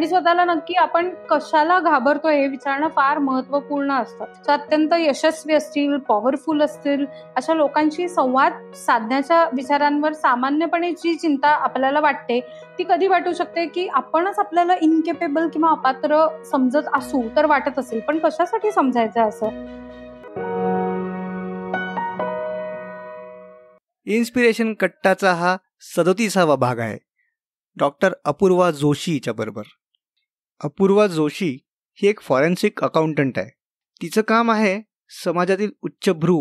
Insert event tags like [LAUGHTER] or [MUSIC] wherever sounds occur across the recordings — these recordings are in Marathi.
आणि स्वतःला नक्की आपण कशाला घाबरतोय हे विचारणं फार महत्वपूर्ण असतं अत्यंत यशस्वी असतील पॉवरफुल असतील अशा लोकांशी संवाद साधण्याच्या विचारांवर सामान्यपणे जी चिंता आपल्याला वाटते ती कधी वाटू शकते की आपणच आपल्याला इनकेपेबल किंवा अपात्र समजत असू तर वाटत असेल पण कशासाठी समजायचं असं इन्स्पिरेशन कट्टाचा हा सदोतीसावा भाग आहे डॉक्टर अपूर्वा जोशीच्या बरोबर अपूर्वा जोशी ही एक फॉरेन्सिक अकाउंटंट आहे तिचं काम आहे समाजातील उच्चभ्रू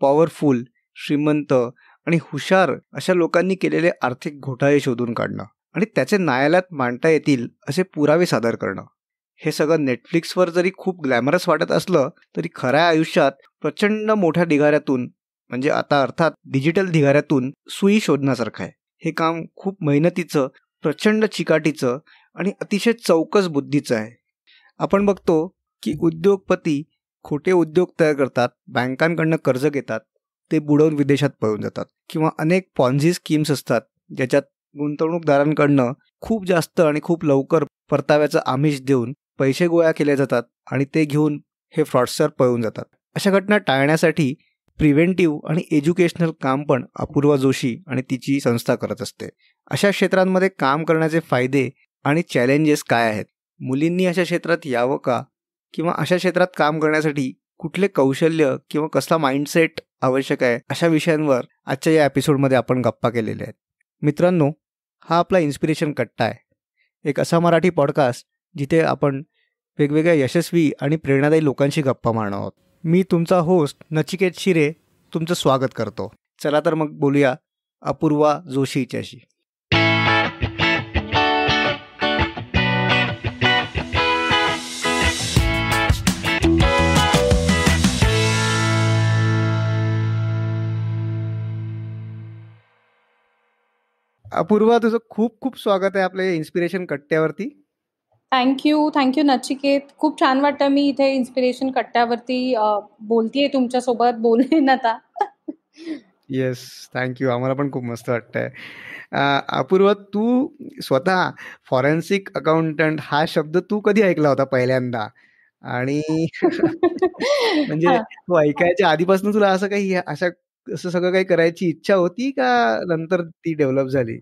पॉवरफुल श्रीमंत आणि हुशार अशा लोकांनी केलेले आर्थिक घोटाळे शोधून काढणं आणि त्याचे न्यायालयात मांडता येतील असे पुरावे सादर करणं हे सगळं नेटफ्लिक्सवर जरी खूप ग्लॅमरस वाटत असलं तरी खऱ्या आयुष्यात प्रचंड मोठ्या ढिगाऱ्यातून म्हणजे आता अर्थात डिजिटल ढिगाऱ्यातून सुई शोधण्यासारखं आहे हे काम खूप मेहनतीचं प्रचंड चिकाटीचं आणि अतिशय चौकस बुद्धीचं आहे आपण बघतो की उद्योगपती खोटे उद्योग तयार करतात बँकांकडनं कर्ज घेतात ते बुडवून विदेशात पळून जातात किंवा अनेक पॉन्झी स्कीम्स असतात ज्याच्यात गुंतवणूकदारांकडनं खूप जास्त आणि खूप लवकर परताव्याचं आमिष देऊन पैसे गोळा केले जातात आणि ते घेऊन हे फ्रॉडस्टर पळून जातात अशा घटना टाळण्यासाठी प्रिव्हेंटिव्ह आणि एज्युकेशनल काम पण अपूर्वा जोशी आणि तिची संस्था करत असते अशा क्षेत्रांमध्ये काम करण्याचे फायदे आणि चॅलेंजेस काय आहेत मुलींनी अशा क्षेत्रात यावं का किंवा अशा क्षेत्रात काम करण्यासाठी कुठले कौशल्य किंवा कसला माइंडसेट आवश्यक आहे अशा विषयांवर आजच्या या एपिसोडमध्ये आपण गप्पा केलेल्या आहेत मित्रांनो हा आपला इन्स्पिरेशन कट्टा आहे एक असा मराठी पॉडकास्ट जिथे आपण वेगवेगळ्या यशस्वी आणि प्रेरणादायी लोकांशी गप्पा मारणार आहोत मी तुमचा होस्ट नचिकेत शिरे तुमचं स्वागत करतो चला तर मग बोलूया अपूर्वा जोशी अपूर्वा तुझं खूप खूप स्वागत आहे आपल्या इन्स्पिरेशन कट्ट्यावरती थँक्यू थँक्यू नचिकेत खूप छान वाटतं मी इथे इन्स्पिरेशन कट्ट्यावरती बोलतीये तुमच्यासोबत ना आता येस थँक्यू आम्हाला पण खूप मस्त वाटतंय अपूर्व तू स्वतः फॉरेन्सिक अकाउंटंट हा शब्द तू कधी ऐकला होता पहिल्यांदा आणि [LAUGHS] [LAUGHS] म्हणजे तू ऐकायच्या आधीपासून तुला असं काही अशा असं सगळं काही करायची इच्छा होती का नंतर ती डेव्हलप झाली?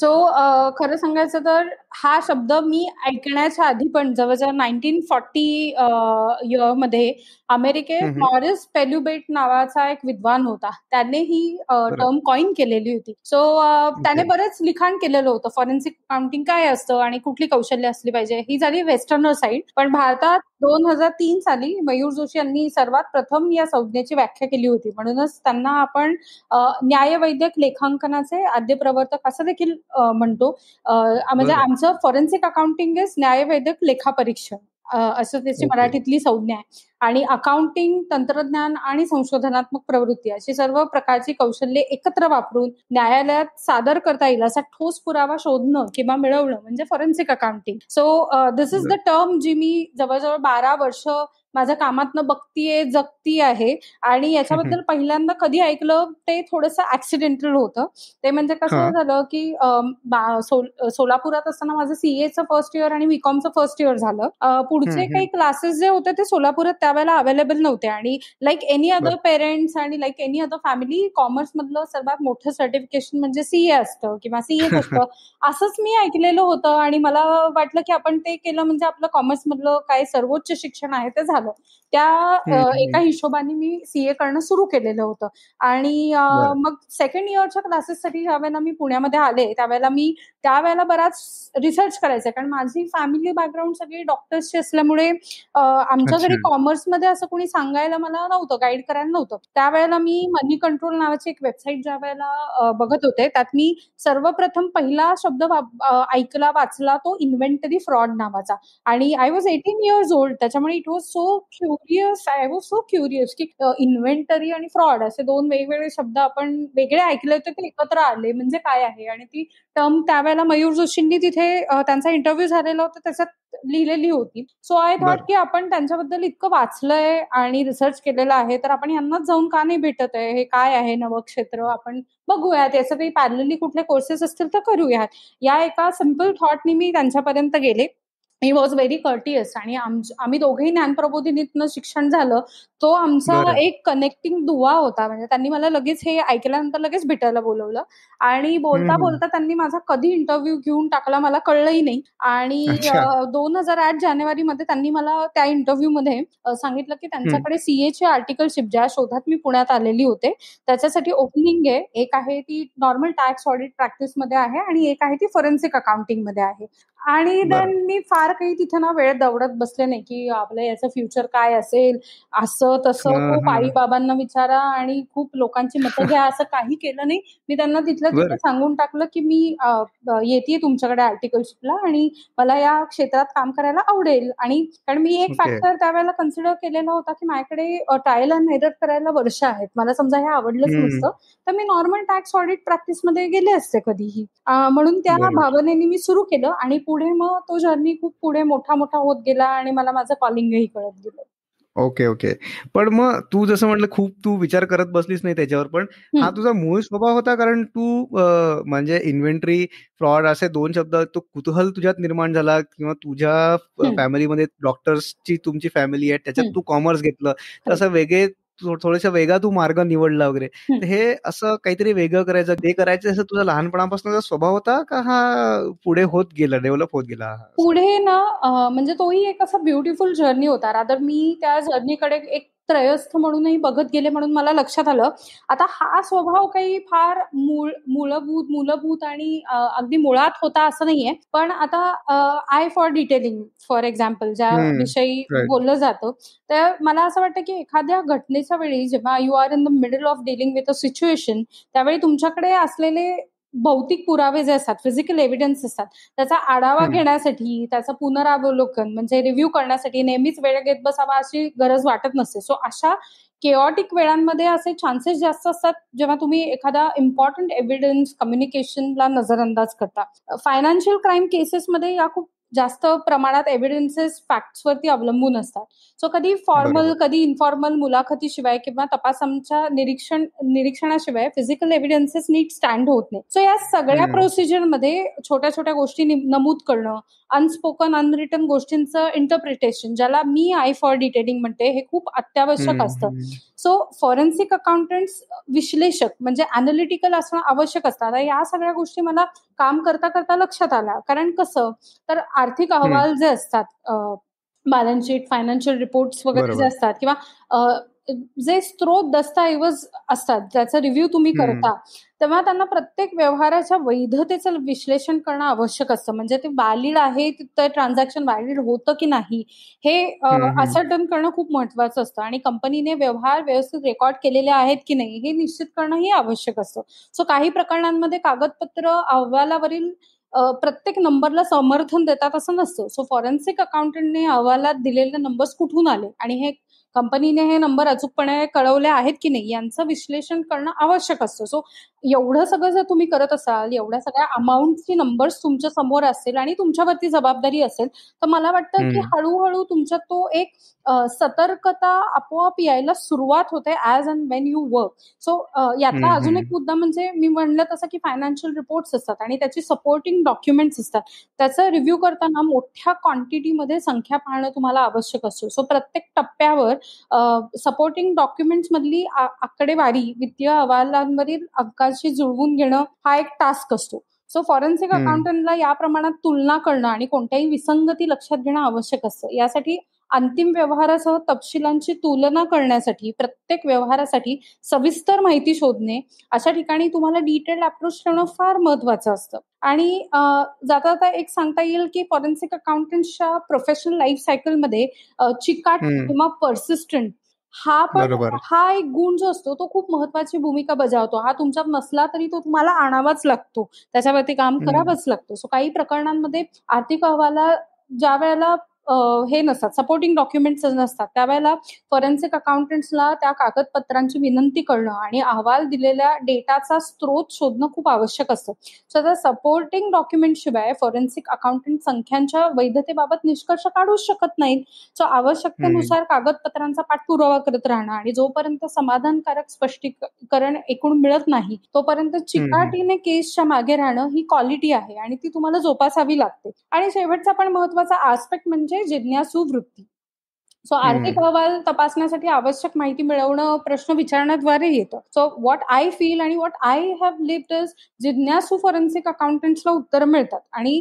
सो uh, खरं सांगायचं तर हा शब्द मी ऐकण्याच्या आधी पण जवळजवळ नाईन्टीन फॉर्टी इयर मध्ये अमेरिकेत मॉरिस पेल्युबेट नावाचा एक विद्वान होता त्याने ही टर्म uh, कॉइन केलेली होती सो uh, त्याने बरंच लिखाण केलेलं होतं फॉरेन्सिक अकाउंटिंग काय असतं आणि कुठली कौशल्य असली पाहिजे ही झाली वेस्टर्नर साईड पण भारतात दोन हजार तीन साली मयूर जोशी यांनी सर्वात प्रथम या संज्ञेची व्याख्या केली होती म्हणूनच त्यांना आपण न्यायवैद्यक लेखांकनाचे आद्य प्रवर्तक असं देखील म्हणतो म्हणजे आमचं फॉरेन्सिक अकाउंटिंग इज लेखा लेखापरीक्षण असं त्याची मराठीतली संज्ञा आहे आणि अकाउंटिंग तंत्रज्ञान आणि संशोधनात्मक प्रवृत्ती अशी सर्व प्रकारची कौशल्ये एकत्र वापरून न्यायालयात सादर करता येईल असा ठोस पुरावा शोधणं किंवा मिळवणं म्हणजे forensic accounting so this is the term जी मी जवळजवळ बारा वर्ष माझ्या कामातनं बघतीये जगती आहे आणि याच्याबद्दल पहिल्यांदा कधी ऐकलं ते थोडंसं ऍक्सिडेंटल होतं ते म्हणजे कसं झालं की सोलापुरात असताना माझं सीएचं फर्स्ट इयर आणि बीकॉमचं फर्स्ट इयर झालं पुढचे काही क्लासेस जे होते ते सोलापुरात त्यावेळेला अवेलेबल नव्हते आणि लाईक एनी अदर पेरेंट्स आणि like any other family commerce मधलं सर्वात मोठं सर्टिफिकेशन म्हणजे सीए असतं किंवा सीएच असतं [LAUGHS] असंच मी ऐकलेलं होतं आणि मला वाटलं की आपण ते केलं म्हणजे आपलं कॉमर्स मधलं काय सर्वोच्च शिक्षण आहे ते झालं झालं त्या एका हिशोबाने मी सीए करणं सुरू केलेलं होतं आणि मग सेकंड इयरच्या क्लासेससाठी ज्यावेळेला मी पुण्यामध्ये आले त्यावेळेला मी त्यावेळेला बराच रिसर्च करायचा कारण माझी फॅमिली बॅकग्राऊंड सगळी डॉक्टर्सची असल्यामुळे आमच्या घरी कॉमर्समध्ये असं कोणी सांगायला मला नव्हतं गाईड करायला नव्हतं त्यावेळेला मी मनी कंट्रोल नावाची एक वेबसाईट ज्या वेळेला बघत होते त्यात मी सर्वप्रथम पहिला शब्द ऐकला वाचला तो इन्व्हेंटरी फ्रॉड नावाचा आणि I was eighteen years old त्याच्यामुळे it was so curious I was so curious की इन्व्हेंटरी आणि फ्रॉड असे दोन वेगवेगळे शब्द आपण वेगळे ऐकले होते ते एकत्र आले म्हणजे काय आहे आणि ती टर्म त्यावेळेला मयूर जोशींनी तिथे त्यांचा इंटरव्ह्यू झालेला होता त्याच्यात लिहिलेली होती सो आय थॉट की आपण त्यांच्याबद्दल इतकं वाचलंय आणि रिसर्च केलेलं आहे तर आपण यांनाच जाऊन का नाही भेटत आहे हे काय आहे नवं क्षेत्र आपण बघूयात याचं काही पॅरलली कुठले कोर्सेस असतील तर करूयात या एका सिम्पल थॉटनी मी त्यांच्यापर्यंत गेले ही वॉज व्हेरी कर्टियस आणि आम्ही दोघेही ज्ञानप्रबोधिनीतनं शिक्षण झालं तो आमचा एक कनेक्टिंग दुवा होता म्हणजे त्यांनी मला लगेच हे ऐकल्यानंतर लगेच भेटायला बोलवलं आणि बोलता बोलता त्यांनी माझा कधी इंटरव्ह्यू घेऊन टाकला मला कळलंही नाही आणि दोन हजार आठ जानेवारीमध्ये त्यांनी मला त्या इंटरव्ह्यू मध्ये सांगितलं की त्यांच्याकडे सीए आर्टिकल आर्टिकलशिप ज्या शोधात मी पुण्यात आलेली होते त्याच्यासाठी ओपनिंग आहे एक आहे ती नॉर्मल टॅक्स ऑडिट प्रॅक्टिस मध्ये आहे आणि एक आहे ती फॉरेन्सिक अकाउंटिंग मध्ये आहे आणि देन मी फार काही तिथे ना वेळ दवडत बसले नाही की आपलं याचं फ्युचर काय असेल असं तसं खूप आई हो, बाबांना विचारा आणि खूप लोकांची मतं घ्या असं काही केलं नाही मी त्यांना तिथलं तिथं सांगून टाकलं की मी येते तुमच्याकडे आर्टिकलशिपला आणि मला या क्षेत्रात काम करायला आवडेल आणि कारण मी एक फॅक्टर त्यावेळेला कन्सिडर केलेला होता की माझ्याकडे ट्रायल अँड एरर करायला वर्ष आहेत मला समजा हे आवडलंच नसतं तर मी नॉर्मल टॅक्स ऑडिट प्रॅक्टिसमध्ये गेले असते कधीही म्हणून त्या भावनेने मी सुरू केलं आणि पुढे मग तो जर्नी खूप पुढे मोठा मोठा होत गेला आणि मला माझं कॉलिंगही कळत गेलं ओके ओके पण मग तू जसं म्हटलं खूप तू विचार करत बसलीस नाही त्याच्यावर पण हा तुझा मूळ स्वभाव होता कारण तू म्हणजे इन्व्हेंटरी फ्रॉड असे दोन शब्द तो कुतूहल तुझ्यात निर्माण झाला किंवा तुझ्या फॅमिलीमध्ये डॉक्टर्सची तुमची फॅमिली आहे त्याच्यात तू कॉमर्स घेतलं तर असं वेगळे थोड्याशा वेगा तू मार्ग निवडला वगैरे हे असं काहीतरी वेगळं करायचं ते करायचं असं तुझा लहानपणापासून स्वभाव होता का हा पुढे होत गेला डेव्हलप होत गेला पुढे ना म्हणजे तोही एक असा ब्युटिफुल जर्नी होता रादर मी त्या जर्नीकडे एक त्रयस्थ म्हणूनही बघत गेले म्हणून मला लक्षात आलं आता हा स्वभाव काही फार मूळ मूलभूत मूलभूत आणि अगदी मुळात होता असं नाहीये पण आता eye for detailing for example ज्या विषयी बोललं जातं तर मला असं वाटतं की एखाद्या घटनेच्या वेळी जेव्हा you are in the middle of dealing with a situation त्यावेळी तुमच्याकडे असलेले भौतिक पुरावे जे असतात फिजिकल एव्हिडन्स असतात त्याचा आढावा घेण्यासाठी त्याचं पुनरावलोकन म्हणजे रिव्ह्यू करण्यासाठी नेहमीच वेळ घेत बसावा अशी गरज वाटत नसते सो अशा केऑटिक वेळांमध्ये असे चान्सेस जास्त असतात जेव्हा तुम्ही एखादा इम्पॉर्टंट एव्हिडन्स कम्युनिकेशनला नजरअंदाज करता फायनान्शियल क्राईम केसेसमध्ये या खूप जास्त प्रमाणात एव्हिडन्सेस फॅक्ट्सवरती अवलंबून असतात सो कधी फॉर्मल कधी इन्फॉर्मल मुलाखतीशिवाय किंवा तपासांच्या निरीक्षण निरीक्षणाशिवाय फिजिकल एव्हिडन्सेस नीट स्टँड होत नाही सो या सगळ्या प्रोसिजरमध्ये छोट्या छोट्या गोष्टी नमूद करणं अनस्पोकन अनरिटन गोष्टींचं इंटरप्रिटेशन ज्याला मी आय फॉर डिटेलिंग म्हणते हे खूप अत्यावश्यक असतं सो फॉरेन्सिक अकाउंटंट्स विश्लेषक म्हणजे अनालिटिकल असणं आवश्यक असतात या सगळ्या गोष्टी मला काम करता करता लक्षात आल्या कारण कसं तर आर्थिक अहवाल जे असतात बॅलन्स शीट फायनान्शियल रिपोर्ट्स वगैरे जे असतात किंवा जे स्त्रोत दस्तऐवज असतात ज्याचा रिव्ह्यू तुम्ही करता तेव्हा त्यांना प्रत्येक व्यवहाराच्या वैधतेचं विश्लेषण करणं आवश्यक असतं म्हणजे ते व्हॅलिड आहे तर ट्रान्झॅक्शन वॅलिड होतं की नाही हे असर्टन करणं खूप महत्वाचं असतं आणि कंपनीने व्यवहार व्यवस्थित रेकॉर्ड केलेले आहेत की नाही हे निश्चित करणंही आवश्यक असतं सो काही प्रकरणांमध्ये कागदपत्र अहवालावरील प्रत्येक नंबरला समर्थन देतात असं नसतं सो फॉरेन्सिक अकाउंटंटने अहवालात दिलेले नंबर्स कुठून आले आणि हे कंपनीने हे नंबर अचूकपणे कळवले आहेत की नाही यांचं विश्लेषण करणं आवश्यक असतं सो एवढं सगळं जर तुम्ही करत असाल एवढ्या सगळ्या अमाऊंटची नंबर्स तुमच्या समोर असेल आणि तुमच्यावरती जबाबदारी असेल तर मला वाटतं की हळूहळू तुमच्या तो एक सतर्कता आपोआप यायला सुरुवात होते as and when you work so यातला अजून एक मुद्दा म्हणजे मी म्हणलं तसं की फायनान्शियल रिपोर्ट्स असतात आणि त्याची सपोर्टिंग डॉक्युमेंट्स असतात त्याचं रिव्ह्यू करताना मोठ्या क्वांटिटीमध्ये संख्या पाहणं तुम्हाला आवश्यक असतो सो प्रत्येक टप्प्यावर सपोर्टिंग डॉक्युमेंट्स मधली आकडेवारी वित्तीय अहवालांवरील अंका डेटाशी जुळवून घेणं हा एक टास्क असतो सो फॉरेन्सिक अकाउंटंटला या प्रमाणात तुलना करणं आणि कोणत्याही विसंगती लक्षात घेणं आवश्यक असतं यासाठी अंतिम व्यवहारासह तपशिलांची तुलना करण्यासाठी प्रत्येक व्यवहारासाठी सविस्तर माहिती शोधणे अशा ठिकाणी तुम्हाला डिटेल अप्रोच ठेवणं फार महत्वाचं असतं आणि जाता जाता एक सांगता येईल की फॉरेन्सिक अकाउंटंटच्या प्रोफेशनल लाईफ सायकलमध्ये चिकाट किंवा पर्सिस्टंट हा पण हा एक गुण जो असतो तो खूप महत्वाची भूमिका बजावतो हा तुमच्यात नसला तरी तो तुम्हाला आणावाच लागतो त्याच्यावरती काम करावंच लागतो सो काही प्रकरणांमध्ये आर्थिक अहवाला ज्या वेळेला हे नसतात सपोर्टिंग डॉक्युमेंट्स नसतात त्यावेळेला फॉरेन्सिक अकाउंटंट्सला त्या कागदपत्रांची विनंती करणं आणि अहवाल दिलेल्या डेटाचा स्रोत शोधणं खूप आवश्यक असतं सो सपोर्टिंग डॉक्युमेंट शिवाय फॉरेन्सिक अकाउंटंट संख्यांच्या वैधतेबाबत निष्कर्ष काढूच शकत नाहीत सो आवश्यकतेनुसार कागदपत्रांचा पाठपुरावा करत राहणं आणि जोपर्यंत समाधानकारक स्पष्टीकरण एकूण मिळत नाही तोपर्यंत चिकाटीने केसच्या मागे राहणं ही क्वालिटी आहे आणि ती तुम्हाला जोपासावी लागते आणि शेवटचा पण महत्वाचा आस्पेक्ट म्हणजे म्हणजे जिज्ञासू वृत्ती सो आर्थिक अहवाल तपासण्यासाठी आवश्यक माहिती मिळवणं प्रश्न विचारण्याद्वारे येतं सो व्हॉट आय फील आणि what I have lived is जिज्ञासू फॉरेन्सिक अकाउंटंट्सला उत्तर मिळतात आणि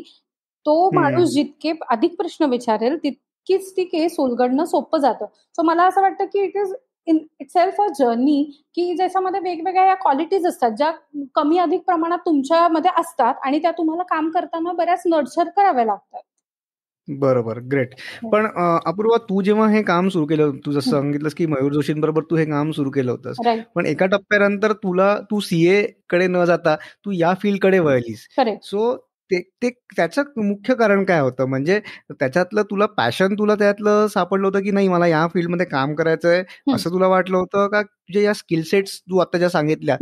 तो माणूस जितके अधिक प्रश्न विचारेल तितकीच ती केस उलगडणं सोपं जातं सो मला असं वाटतं की it is in itself a journey की ज्याच्यामध्ये वेगवेगळ्या या क्वालिटीज असतात ज्या कमी अधिक प्रमाणात तुमच्यामध्ये असतात आणि त्या तुम्हाला काम करताना बऱ्याच नर्चर कराव्या लागतात बरोबर ग्रेट हो. पण अपूर्वा तू जेव्हा हे काम सुरू केलं तू जसं सांगितलंस की मयूर जोशींबरोबर तू हे काम सुरू केलं होतंस पण एका टप्प्यानंतर तुला तू सीए कडे न जाता तू या फील्डकडे वळलीस सो ते त्याचं मुख्य कारण काय होतं म्हणजे त्याच्यातलं तुला पॅशन तुला त्यातलं सापडलं होतं की नाही मला या फील्डमध्ये काम करायचंय असं तुला वाटलं होतं का तुझ्या या स्किल सेट्स तू आता ज्या सांगितल्या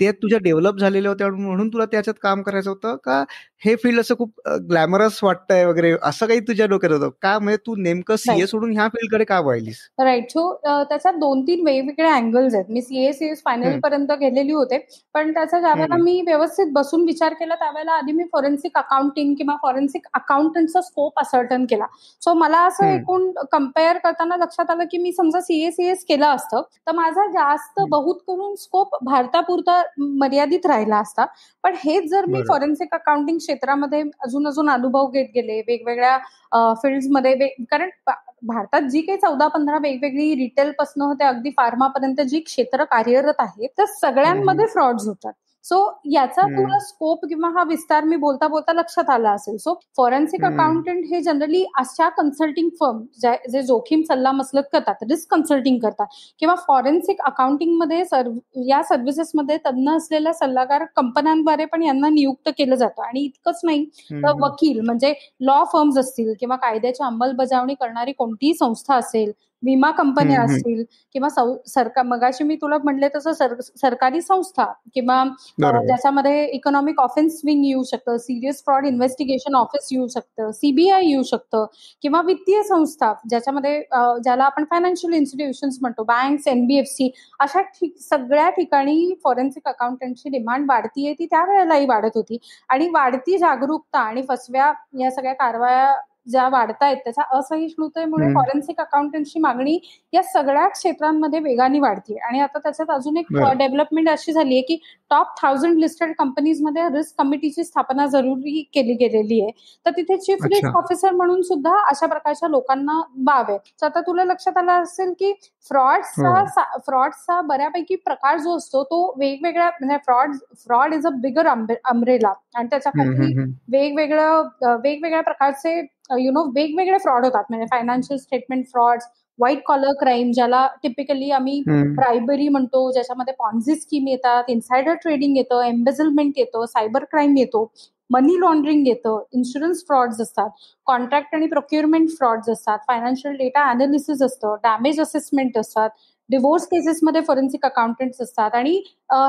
ते तुझ्या डेव्हलप झालेले होत्या म्हणून तुला त्याच्यात काम करायचं होतं का हे फील्ड असं खूप ग्लॅमरस वाटतंय वगैरे असं काही तुझ्या डोक्यात होतं का म्हणजे तू नेमकं सीए सोडून ह्या फील्डकडे का वळलीस राईट सो त्याचा दोन तीन वेगवेगळ्या अँगल्स आहेत मी सीए सीएस फायनल पर्यंत गेलेली होते पण त्याचा ज्यावेळेला मी व्यवस्थित बसून विचार केला त्यावेळेला आधी मी फॉरेन्सिक अकाउंटिंग किंवा फॉरेन्सिक अकाउंटंटचा स्कोप असर्टन केला सो मला असं एकूण कम्पेअर करताना लक्षात आलं की मी समजा सीए सीएस केलं असतं तर माझा जास्त बहुत करून स्कोप भारतापुरता मर्यादित राहिला असता पण हेच जर मी फॉरेन्सिक अकाउंटिंग क्षेत्रामध्ये अजून अजून अनुभव घेत गेले वेगवेगळ्या फील्डमध्ये कारण भारतात जी काही चौदा पंधरा वेगवेगळी रिटेल पासनं ते अगदी फार्मापर्यंत जी क्षेत्र कार्यरत आहे त्या सगळ्यांमध्ये फ्रॉड्स होतात सो याचा तुला स्कोप किंवा हा विस्तार मी बोलता बोलता लक्षात आला असेल सो फॉरेन्सिक अकाउंटंट हे जनरली अशा कन्सल्टिंग फर्म जे जोखीम सल्ला मसलत करतात रिस्क कन्सल्टिंग करतात किंवा फॉरेन्सिक अकाउंटिंगमध्ये या सर्व्हिसेसमध्ये तज्ज्ञ असलेल्या सल्लागार कंपन्यांद्वारे पण यांना नियुक्त केलं जातं आणि इतकंच नाही तर वकील म्हणजे लॉ फर्म्स असतील किंवा कायद्याची अंमलबजावणी करणारी कोणतीही संस्था असेल विमा कंपन्या असतील किंवा सरकार मगाशी मी तुला म्हणले तसं सरकारी संस्था किंवा ज्याच्यामध्ये इकॉनॉमिक ऑफेन्स विंग येऊ शकतं सिरियस फ्रॉड इन्व्हेस्टिगेशन ऑफिस येऊ शकतं सीबीआय येऊ शकतं किंवा वित्तीय संस्था ज्याच्यामध्ये ज्याला आपण फायनान्शियल इन्स्टिट्यूशन्स म्हणतो बँक्स एनबीएफसी अशा सगळ्या ठिकाणी फॉरेन्सिक अकाउंटंटची डिमांड वाढतीये ती त्यावेळेलाही वाढत होती आणि वाढती जागरूकता आणि फसव्या या सगळ्या कारवाया ज्या वाढत आहेत त्याच्या असहिष्णुतेमुळे फॉरेन्सिक अकाउंटंटची मागणी या सगळ्या क्षेत्रांमध्ये वेगाने वाढते आणि आता त्याच्यात अजून एक डेव्हलपमेंट अशी झाली आहे की टॉप थाउजंड लिस्टेड मध्ये रिस्क कमिटीची स्थापना जरुरी केली गेलेली आहे तर तिथे चीफ रिस्क ऑफिसर म्हणून सुद्धा अशा प्रकारच्या लोकांना बाब आहे तर आता तुला लक्षात आलं असेल की फ्रॉडचा फ्रॉडचा बऱ्यापैकी प्रकार जो असतो तो वेगवेगळ्या म्हणजे fraud fraud is a bigger umbrella आणि त्याच्याखाली वेगवेगळं वेगवेगळ्या प्रकारचे यु नो वेगवेगळे फ्रॉड होतात म्हणजे financial statement fraud white collar crime ज्याला टिपिकली आम्ही ब्रायबरी म्हणतो ज्याच्यामध्ये पॉन्झी स्कीम येतात इन्सायडर ट्रेडिंग येतं एम्बेझलमेंट येतं सायबर क्राईम येतो मनी लॉन्ड्रिंग येतं इन्शुरन्स फ्रॉड्स असतात कॉन्ट्रॅक्ट आणि प्रोक्युरमेंट फ्रॉड्स असतात फायनान्शियल डेटा अनालिसिस असतं डॅमेज असेसमेंट असतात डिवोर्स केसेसमध्ये फॉरेन्सिक अकाउंटंट्स असतात आणि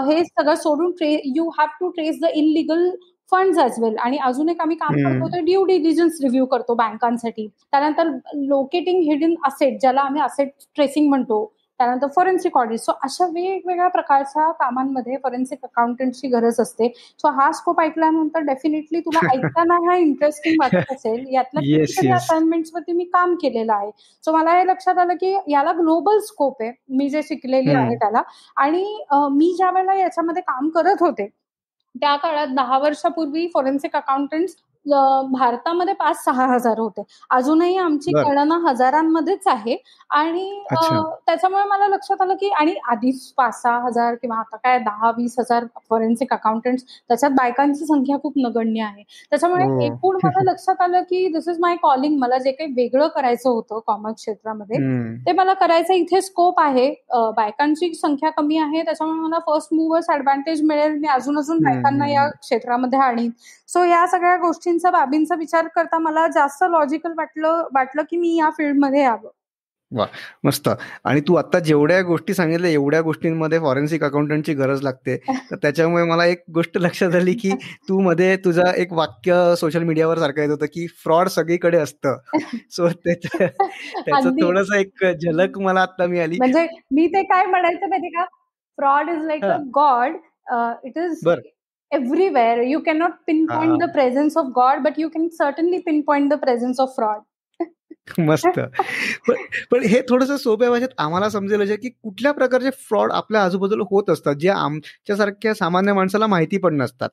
हे सगळं सोडून ट्रे you have to trace the illegal fund as well आणि अजून एक आम्ही काम करतो ते ड्यू डिलिजन्स रिव्ह्यू करतो बँकांसाठी त्यानंतर लोकेटिंग हिडन असेट ज्याला आम्ही असेट ट्रेसिंग म्हणतो त्यानंतर फॉरेन्सिक ऑडिट सो अशा वेगवेगळ्या प्रकारच्या कामांमध्ये फॉरेन्सिक अकाउंटंटची गरज असते सो हा स्कोप ऐकल्यानंतर डेफिनेटली तुला [LAUGHS] ऐकताना हा इंटरेस्टिंग वाटत असेल यातल्या वरती मी काम केलेलं आहे सो मला हे लक्षात आलं की याला ग्लोबल स्कोप आहे मी जे शिकलेली आहे त्याला आणि मी ज्या वेळेला याच्यामध्ये काम करत होते त्या काळात दहा वर्षापूर्वी फॉरेन्सिक अकाउंटंट्स भारतामध्ये पाच सहा हजार होते अजूनही आमची गणना हजारांमध्येच आहे आणि त्याच्यामुळे मला लक्षात आलं की आणि आधीच पाच सहा हजार किंवा आता काय दहा वीस हजार फॉरेन्सिक अकाउंटंट त्याच्यात बायकांची संख्या खूप नगण्य आहे त्याच्यामुळे हो. एकूण मला लक्षात आलं की दिस इज माय कॉलिंग मला जे काही वेगळं करायचं होतं कॉमर्स क्षेत्रामध्ये ते मला करायचं इथे स्कोप आहे बायकांची संख्या कमी आहे त्याच्यामुळे मला फर्स्ट मुव्हर्स ऍडव्हान्टेज मिळेल मी अजून अजून बायकांना या क्षेत्रामध्ये आणीन सो या सगळ्या गोष्टींचा बाबींचा विचार करता मला जास्त लॉजिकल वाटलं वाटलं की मी या फील्डमध्ये यावं वा मस्त आणि तू आता जेवढ्या गोष्टी सांगितल्या एवढ्या गोष्टींमध्ये फॉरेन्सिक अकाउंटंटची गरज लागते तर [LAUGHS] त्याच्यामुळे मला एक गोष्ट लक्षात आली की तू मध्ये तुझा एक वाक्य सोशल मीडियावर सारखं येत होतं की फ्रॉड सगळीकडे असतं सो त्याच [LAUGHS] थोडस एक झलक मला आता मिळाली म्हणजे मी ते काय म्हणायचं माहिती का fraud is like god it is everywhere. You cannot pinpoint uh the presence of God, but you can certainly pinpoint the presence of fraud. मस्त पण हे थोडस सोप्या भाषेत आम्हाला समजेल की कुठल्या प्रकारचे फ्रॉड आपल्या आजूबाजूला होत असतात जे आमच्यासारख्या सामान्य माणसाला माहिती पण नसतात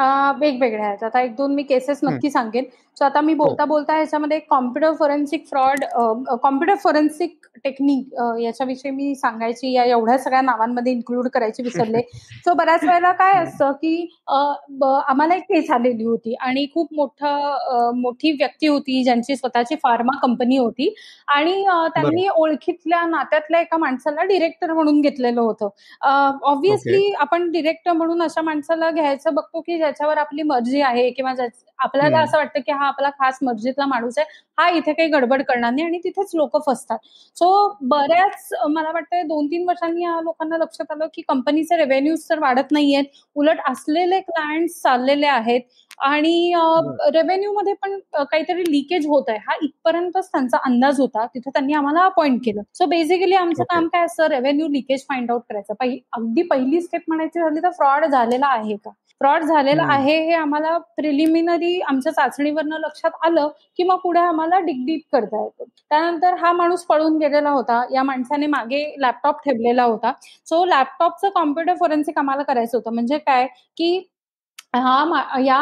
वेगवेगळ्या आहेत आता एक दोन मी केसेस नक्की सांगेन सो आता मी हो. बोलता बोलता ह्याच्यामध्ये computer forensic fraud computer forensic technique याच्याविषयी मी सांगायची या एवढ्या सगळ्या नावांमध्ये इन्क्लूड करायची विसरले सो [LAUGHS] बऱ्याच वेळेला काय असतं की आम्हाला एक केस आलेली होती आणि खूप मोठं मोठी व्यक्ती होती ज्यांची स्वतःची फार्मा कंपनी होती आणि त्यांनी ओळखीतल्या नात्यातल्या एका माणसाला डिरेक्टर म्हणून घेतलेलं होतं ऑब्व्हियसली आपण डिरेक्टर म्हणून अशा माणसाला घ्यायचं बघतो की ज्याच्यावर आपली मर्जी आहे किंवा आपल्याला असं वाटतं की हा आपला खास मर्जीतला माणूस आहे हा इथे काही गडबड करणार नाही आणि तिथेच लोक फसतात सो बऱ्याच मला वाटतं दोन तीन वर्षांनी या लोकांना लक्षात आलं की कंपनीचे रेव्हेन्यूज तर वाढत नाहीयेत उलट असलेले क्लायंट्स चाललेले आहेत आणि रेव्हेन्यू मध्ये पण काहीतरी लिकेज होत आहे हा इथपर्यंतच त्यांचा अंदाज होता तिथे त्यांनी आम्हाला अपॉइंट केलं सो बेसिकली आमचं काम काय असतं रेव्हेन्यू लिकेज फाइंड आउट करायचं अगदी पहिली स्टेप म्हणायची झाली तर फ्रॉड झालेला आहे का फ्रॉड झालेला आहे हे आम्हाला प्रिलिमिनरी आमच्या चाचणीवरनं लक्षात आलं की मग पुढे आम्हाला डिगडीप करता येतो त्यानंतर हा माणूस पळून गेलेला होता या माणसाने मागे लॅपटॉप ठेवलेला होता सो लॅपटॉपचं कॉम्प्युटर फोरेन्सिक आम्हाला करायचं होतं म्हणजे काय की हा या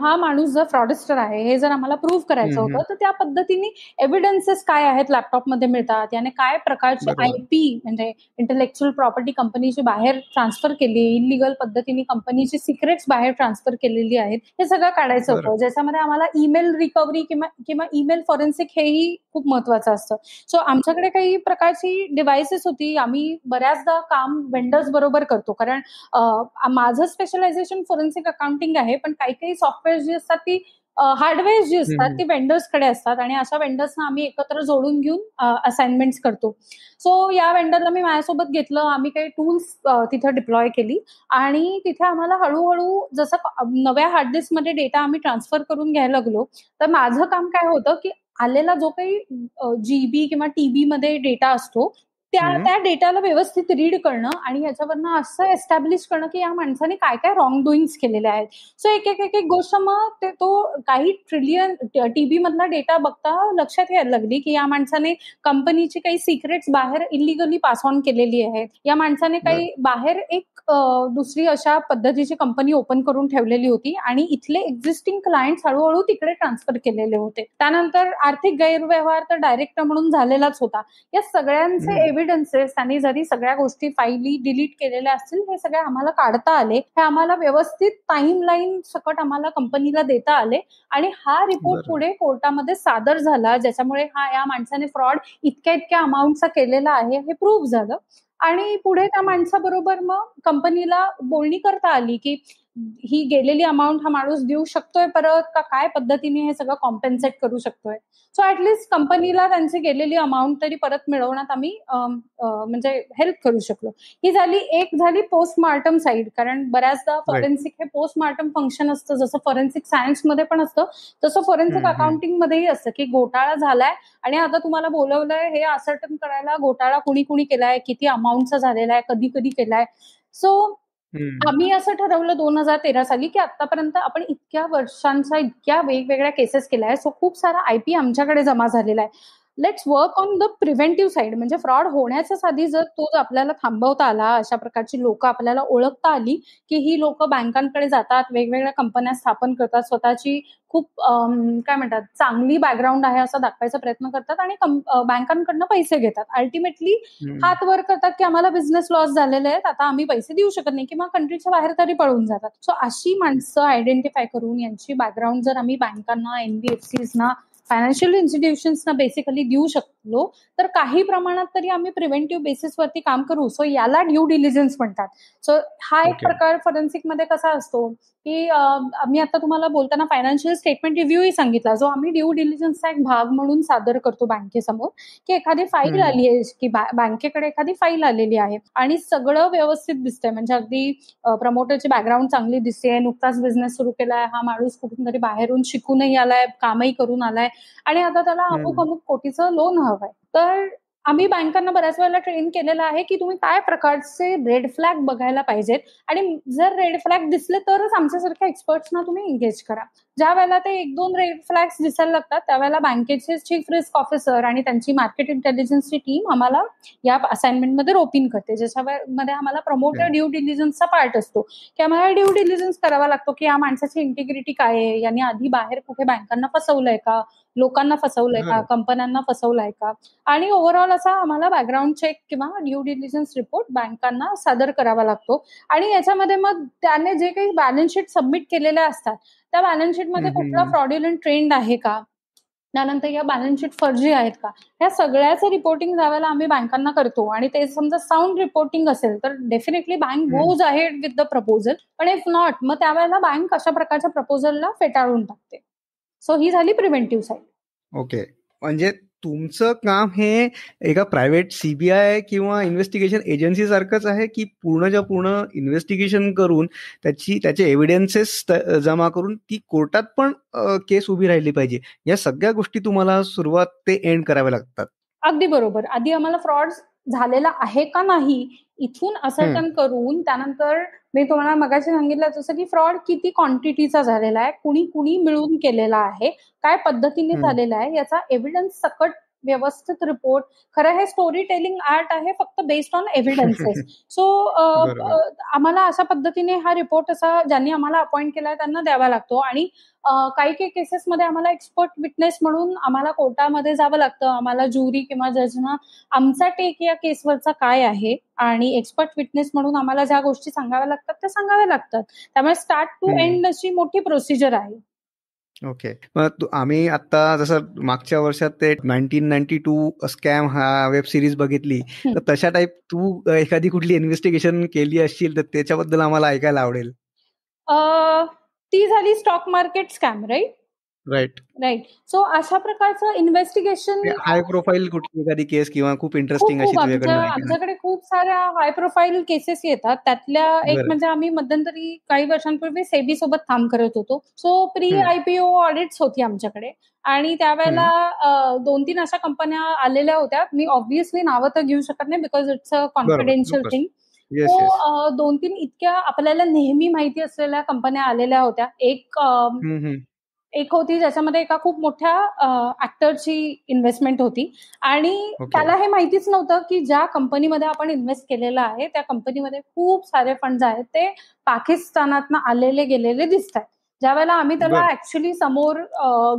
हा माणूस जर फ्रॉडिस्टर आहे हे जर आम्हाला प्रूव्ह करायचं होतं तर त्या पद्धतीने एव्हिडन्सेस काय आहेत लॅपटॉपमध्ये मिळतात याने काय प्रकारची आय पी म्हणजे इंटलेक्च्युअल प्रॉपर्टी कंपनीची बाहेर ट्रान्सफर केली इलिगल पद्धतीने कंपनीची सिक्रेट्स बाहेर ट्रान्सफर केलेली आहेत हे सगळं काढायचं होतं ज्याच्यामध्ये आम्हाला ईमेल रिकव्हरी किंवा किंवा ईमेल फॉरेन्सिक हेही खूप महत्वाचं असतं सो आमच्याकडे काही प्रकारची डिव्हायसेस होती आम्ही बऱ्याचदा काम वेंडर्स बरोबर करतो कारण माझं स्पेशलायझेशन फॉरेन्सिक अकाउंटिंग आहे पण काही काही सॉफ्टवेअर जी असतात ती हार्डवेअर जी असतात ती कडे असतात आणि अशा वेंडर्सना आम्ही एकत्र जोडून घेऊन असाइनमेंट करतो सो या वेंडरला मी माझ्यासोबत घेतलं आम्ही काही टूल्स तिथे डिप्लॉय केली आणि तिथे आम्हाला हळूहळू जसं नव्या हार्ड डिस्कमध्ये डेटा आम्ही ट्रान्सफर करून घ्यायला लागलो तर माझं काम काय होतं की आलेला जो काही जीबी किंवा टीबी मध्ये डेटा असतो त्या त्या डेटाला व्यवस्थित रीड करणं आणि ह्याच्यावरनं असं एस्टॅब्लिश करणं की या माणसाने काय काय रॉंग डुईंग्स केलेल्या आहेत सो एक एक एक गोष्ट मग ते तो काही ट्रिलियन टीबी मधला डेटा बघता लक्षात यायला लागली की या माणसाने कंपनीची काही सिक्रेट्स बाहेर इलिगली पास ऑन केलेली आहेत या माणसाने काही बाहेर एक दुसरी अशा पद्धतीची कंपनी ओपन करून ठेवलेली होती आणि इथले एक्झिस्टिंग क्लायंट हळूहळू तिकडे ट्रान्सफर केलेले होते त्यानंतर आर्थिक गैरव्यवहार तर डायरेक्ट म्हणून झालेलाच होता या सगळ्यांचे एव्हिडन्सेस त्यांनी जरी सगळ्या गोष्टी फाईली डिलीट केलेल्या असतील हे सगळे आम्हाला काढता आले हे आम्हाला व्यवस्थित टाइम लाईन सकट आम्हाला कंपनीला देता आले आणि हा रिपोर्ट पुढे कोर्टामध्ये सादर झाला ज्याच्यामुळे हा या माणसाने फ्रॉड इतक्या इतक्या अमाऊंटचा केलेला आहे हे प्रूव्ह झालं आणि पुढे त्या माणसाबरोबर मग कंपनीला बोलणी करता आली की ही गेलेली अमाऊंट हा माणूस देऊ शकतोय परत का काय पद्धतीने हे सगळं कॉम्पेन्सेट करू शकतोय सो ऍटलीस्ट कंपनीला त्यांची गेलेली अमाऊंट तरी परत मिळवण्यात आम्ही म्हणजे हेल्प करू शकलो ही झाली एक झाली पोस्टमार्टम साईड कारण बऱ्याचदा फॉरेन्सिक हे पोस्टमार्टम फंक्शन असतं जसं फॉरेन्सिक मध्ये पण असतं तसं फॉरेन्सिक अकाउंटिंग मध्येही असतं की घोटाळा झालाय आणि आता तुम्हाला बोलवलंय हे असर्टन करायला घोटाळा कुणी कुणी केलाय किती अमाऊंट अमाऊंटचा झालेला आहे कधी कधी केलाय सो आम्ही असं ठरवलं दोन हजार तेरा साली की आतापर्यंत आपण इतक्या वर्षांचा इतक्या वेगवेगळ्या केसेस केल्या आहे सो खूप सारा आयपी आमच्याकडे जमा झालेला आहे let's work on the preventive side म्हणजे फ्रॉड होण्याच्या साधी जर तो आपल्याला थांबवता आला अशा प्रकारची लोक आपल्याला ओळखता आली की ही लोक बँकांकडे जातात वेगवेगळ्या कंपन्या स्थापन करतात स्वतःची खूप काय म्हणतात चांगली बॅकग्राऊंड आहे असं दाखवायचा प्रयत्न करतात आणि बँकांकडनं पैसे घेतात अल्टिमेटली हात वर करतात की आम्हाला बिझनेस लॉस झालेले आहेत आता आम्ही पैसे देऊ शकत नाही किंवा कंट्रीच्या बाहेर तरी पळून जातात सो अशी माणसं आयडेंटिफाय करून यांची बॅकग्राऊंड जर आम्ही बँकांना एनबीएफसीजना फायनान्शियल ना बेसिकली देऊ शकलो तर काही प्रमाणात तरी आम्ही प्रिव्हेंटिव्ह बेसिसवरती काम करू सो याला ड्यू डिलिजन्स म्हणतात सो हा एक प्रकार फॉरेन्सिकमध्ये कसा असतो की आम्ही आता तुम्हाला बोलताना फायनान्शियल स्टेटमेंट रिव्ह्यूही सांगितला जो आम्ही ड्यू डिलिजन्सचा एक भाग म्हणून सादर करतो बँकेसमोर की एखादी फाईल आली आहे की बँकेकडे एखादी फाईल आलेली आहे आणि सगळं व्यवस्थित दिसतंय म्हणजे अगदी प्रमोटरची बॅकग्राऊंड चांगली दिसते नुकताच बिझनेस सुरू केलाय हा माणूस कुठून तरी बाहेरून शिकूनही आलाय कामही करून आलाय आणि आता त्याला अमुक अमुक कोटीचं लोन हवंय तर आम्ही बँकांना बऱ्याच वेळेला ट्रेन केलेलं आहे की तुम्ही काय प्रकारचे रेड फ्लॅग बघायला पाहिजेत आणि जर रेड फ्लॅग दिसले तरच आमच्यासारख्या एक्सपर्ट्सना तुम्ही एंगेज करा ज्या वेळेला ते एक दोन रेड फ्लॅग्स दिसायला लागतात त्यावेळेला बँकेचे चीफ रिस्क ऑफिसर आणि त्यांची मार्केट इंटेलिजन्सची टीम आम्हाला या असाइनमेंट मध्ये रोपिंग करते ज्याच्या मध्ये आम्हाला प्रमोटर ड्यू डिलिजन्सचा पार्ट असतो की आम्हाला ड्यू डिलिजन्स करावा लागतो की या माणसाची इंटिग्रिटी काय आहे यांनी आधी बाहेर कुठे बँकांना फसवलंय का लोकांना फसवलंय का कंपन्यांना फसवलंय का आणि ओव्हरऑल असा आम्हाला बॅकग्राऊंड चेक किंवा ड्यू डिलिजन्स रिपोर्ट बँकांना सादर करावा लागतो आणि याच्यामध्ये मग त्याने जे काही बॅलन्स शीट सबमिट केलेल्या असतात त्या बॅलन्स शीट मध्ये कुठला फ्रॉड्युलंट ट्रेंड आहे का त्यानंतर या बॅलन्स शीट फर्जी आहेत का ह्या सगळ्याचं रिपोर्टिंग द्यायला आम्ही बँकांना करतो आणि ते समजा साऊंड रिपोर्टिंग असेल तर डेफिनेटली बँक गोज आहे विथ द प्रपोजल पण इफ नॉट मग त्यावेळेला बँक अशा प्रकारच्या प्रपोजलला फेटाळून टाकते सो ही झाली प्रिव्हेंटिव्ह साईड ओके म्हणजे तुमचं काम हे एका प्रायव्हेट सीबीआय किंवा इन्व्हेस्टिगेशन एजन्सी सारखंच आहे की पूर्णच्या पूर्ण इन्व्हेस्टिगेशन करून त्याची त्याचे एव्हिडन्सेस जमा करून ती कोर्टात पण केस उभी राहिली पाहिजे या सगळ्या गोष्टी तुम्हाला सुरुवात ते एंड कराव्या लागतात अगदी बरोबर आधी आम्हाला फ्रॉड झालेला आहे का नाही इथून असर्टन करून त्यानंतर मी तुम्हाला मगाशी सांगितलं जसं की फ्रॉड किती क्वांटिटीचा झालेला आहे कुणी कुणी मिळून केलेला आहे काय पद्धतीने झालेला आहे याचा एव्हिडन्स सकट व्यवस्थित रिपोर्ट खरं हे स्टोरी टेलिंग आर्ट आहे फक्त बेस्ड ऑन एव्हिडन्सेस सो आम्हाला अशा पद्धतीने हा रिपोर्ट असा ज्यांनी आम्हाला अपॉइंट केला त्यांना द्यावा लागतो आणि काही काही केसेसमध्ये आम्हाला एक्सपर्ट विटनेस म्हणून आम्हाला कोर्टामध्ये जावं लागतं आम्हाला ज्युरी किंवा जजना आमचा टेक या केसवरचा काय आहे आणि एक्सपर्ट विटनेस म्हणून आम्हाला ज्या गोष्टी सांगाव्या लागतात त्या सांगाव्या लागतात त्यामुळे स्टार्ट टू एंड अशी मोठी प्रोसिजर आहे ओके मग आम्ही आता जसं मागच्या वर्षात ते नाईन्टीन नाईन्टी टू स्कॅम हा वेब सिरीज बघितली तर तशा टाईप तू एखादी कुठली इन्व्हेस्टिगेशन केली असशील तर त्याच्याबद्दल आम्हाला ऐकायला आवडेल ती झाली stock market scam right right right so अशा प्रकारचं इन्व्हेस्टिगेशन हाय प्रोफाईल कुठली केस किंवा खूप इंटरेस्टिंग अशी आमच्याकडे खूप साऱ्या हाय प्रोफाईल केसेस येतात त्यातल्या एक म्हणजे आम्ही मध्यंतरी काही वर्षांपूर्वी सेबी सोबत काम करत होतो सो प्री आयपीओ ऑडिट्स होती आमच्याकडे आणि त्यावेळेला दोन तीन अशा कंपन्या आलेल्या होत्या मी ऑब्व्हियसली नावं तर घेऊ शकत नाही because it's a confidential thing so दोन तीन इतक्या आपल्याला नेहमी माहिती असलेल्या कंपन्या आलेल्या होत्या एक एक होती ज्याच्यामध्ये एका खूप मोठ्या ऍक्टरची इन्व्हेस्टमेंट होती आणि त्याला हे माहितीच नव्हतं की ज्या कंपनीमध्ये आपण इन्व्हेस्ट केलेलं आहे त्या कंपनीमध्ये खूप सारे फंड आहेत ते पाकिस्तानातनं आलेले गेलेले दिसत आहेत ज्या वेळेला आम्ही त्याला ऍक्च्युली समोर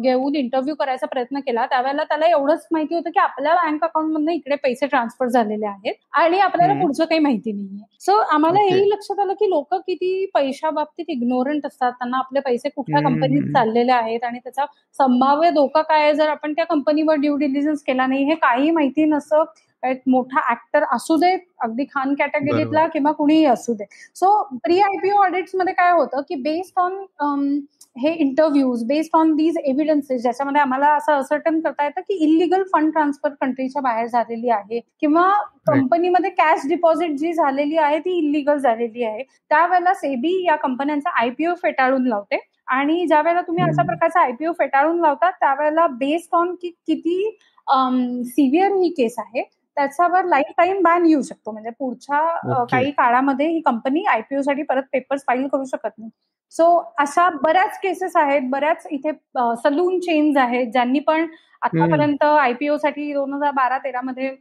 घेऊन इंटरव्ह्यू करायचा प्रयत्न केला त्यावेळेला त्याला एवढंच माहिती होतं की आपल्या बँक अकाउंट मधून इकडे पैसे ट्रान्सफर झालेले आहेत आणि आपल्याला पुढचं काही माहिती नाहीये सो आम्हाला हेही लक्षात आलं की लोक किती बाबतीत इग्नोरंट असतात त्यांना आपले पैसे कुठल्या कंपनीत चाललेले आहेत आणि त्याचा संभाव्य धोका काय आहे जर आपण त्या कंपनीवर ड्यू डिलिजन्स केला नाही हे काही माहिती नसत एक मोठा ऍक्टर असू दे अगदी खान कॅटेगरीतला किंवा कुणीही असू दे सो प्री आयपीओ ऑडिट्स मध्ये काय होतं की बेस्ड ऑन um, हे interviews based on these evidences ज्याच्यामध्ये आम्हाला असं असर्टन करता येतं की इलिगल फंड ट्रान्सफर कंट्रीच्या बाहेर झालेली आहे किंवा कंपनीमध्ये कॅश डिपॉझिट जी झालेली आहे ती इलिगल झालेली आहे त्यावेळेला सेबी या कंपन्यांचा आयपीओ फेटाळून लावते आणि ज्या वेळेला तुम्ही अशा प्रकारचा आयपीओ फेटाळून लावता त्यावेळेला बेस्ड ऑन की किती सिव्हिअर um, ही केस आहे त्याच्यावर लाईफ टाईम बॅन येऊ शकतो म्हणजे पुढच्या काही काळामध्ये ही कंपनी आयपीओ साठी परत पेपर्स फाईल करू शकत नाही सो अशा बऱ्याच केसेस आहेत बऱ्याच इथे सलून चेन्स आहेत ज्यांनी पण आतापर्यंत आयपीओ साठी दोन हजार बारा तेरा मध्ये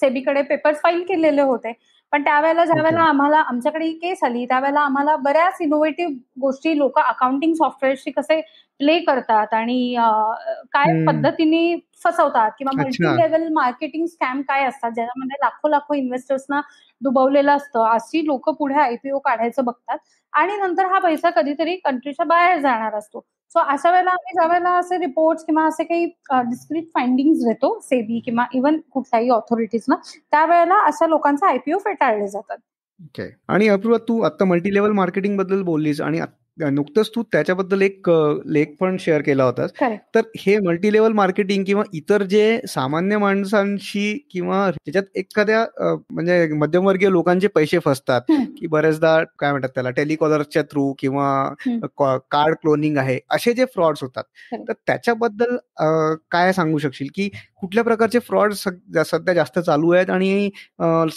सेबीकडे पेपर्स फाईल केलेले होते पण त्यावेळेला ज्यावेळेला आम्हाला आमच्याकडे केस आली त्यावेळेला आम्हाला बऱ्याच इनोव्हेटिव्ह गोष्टी लोक अकाउंटिंग सॉफ्टवेअरशी कसे प्ले करतात आणि काय पद्धतीने फसवतात किंवा मल्टी लेवल मार्केटिंग स्कॅम काय असतात ज्याच्यामध्ये लाखो लाखो इन्व्हेस्टर्सना दुबवलेलं असतं अशी लोक पुढे आयपीओ काढायचं बघतात आणि नंतर हा पैसा कधीतरी कंट्रीच्या बाहेर जाणार असतो सो अशा वेळेला आम्ही ज्या वेळेला असे रिपोर्ट किंवा असे काही डिस्क्रिट फाइंडिंग देतो सेबी किंवा इव्हन कुठल्याही ना त्यावेळेला अशा लोकांचा आयपीओ फेटाळले जातात ओके आणि अपूर्वा तू आता मल्टी लेवल मार्केटिंग बद्दल बोललीस आणि नुकतंच तू त्याच्याबद्दल एक लेख पण शेअर केला होतास तर हे मल्टी लेवल मार्केटिंग किंवा इतर जे सामान्य माणसांशी किंवा त्याच्यात एखाद्या म्हणजे मध्यमवर्गीय लोकांचे पैसे फसतात की बऱ्याचदा काय म्हणतात त्याला टेलिकॉलरच्या थ्रू किंवा कार्ड क्लोनिंग आहे असे जे फ्रॉड्स होतात तर त्याच्याबद्दल काय सांगू शकशील की कुठल्या प्रकारचे फ्रॉड सध्या जास्त चालू आहेत आणि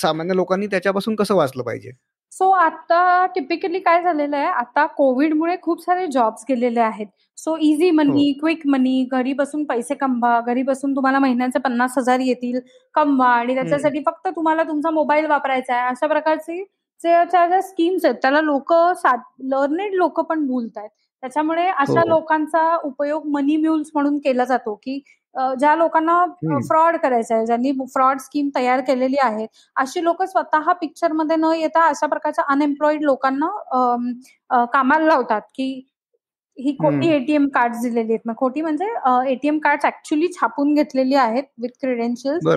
सामान्य लोकांनी त्याच्यापासून कसं वाचलं पाहिजे सो आता टिपिकली काय झालेलं आहे आता कोविडमुळे खूप सारे जॉब्स गेलेले आहेत so easy money quick money घरी बसून पैसे कमवा घरी बसून तुम्हाला महिन्याचे पन्नास हजार येतील कमवा आणि त्याच्यासाठी फक्त तुम्हाला तुमचा मोबाईल वापरायचा आहे अशा प्रकारची ज्या स्कीम्स आहेत त्याला लोक लर्नेड लोक पण भूलत आहेत त्याच्यामुळे अशा हो. लोकांचा उपयोग मनी म्युल्स म्हणून केला जातो की ज्या लोकांना फ्रॉड करायचं आहे ज्यांनी फ्रॉड स्कीम तयार केलेली आहे अशी लोक स्वतः पिक्चरमध्ये न येता अशा प्रकारच्या अनएम्प्लॉईड लोकांना कामाला लावतात की ही खोटी एटीएम कार्ड दिलेली आहेत खोटी म्हणजे एटीएम कार्ड ऍक्च्युली छापून घेतलेली आहेत विथ क्रेडेन्शियल्स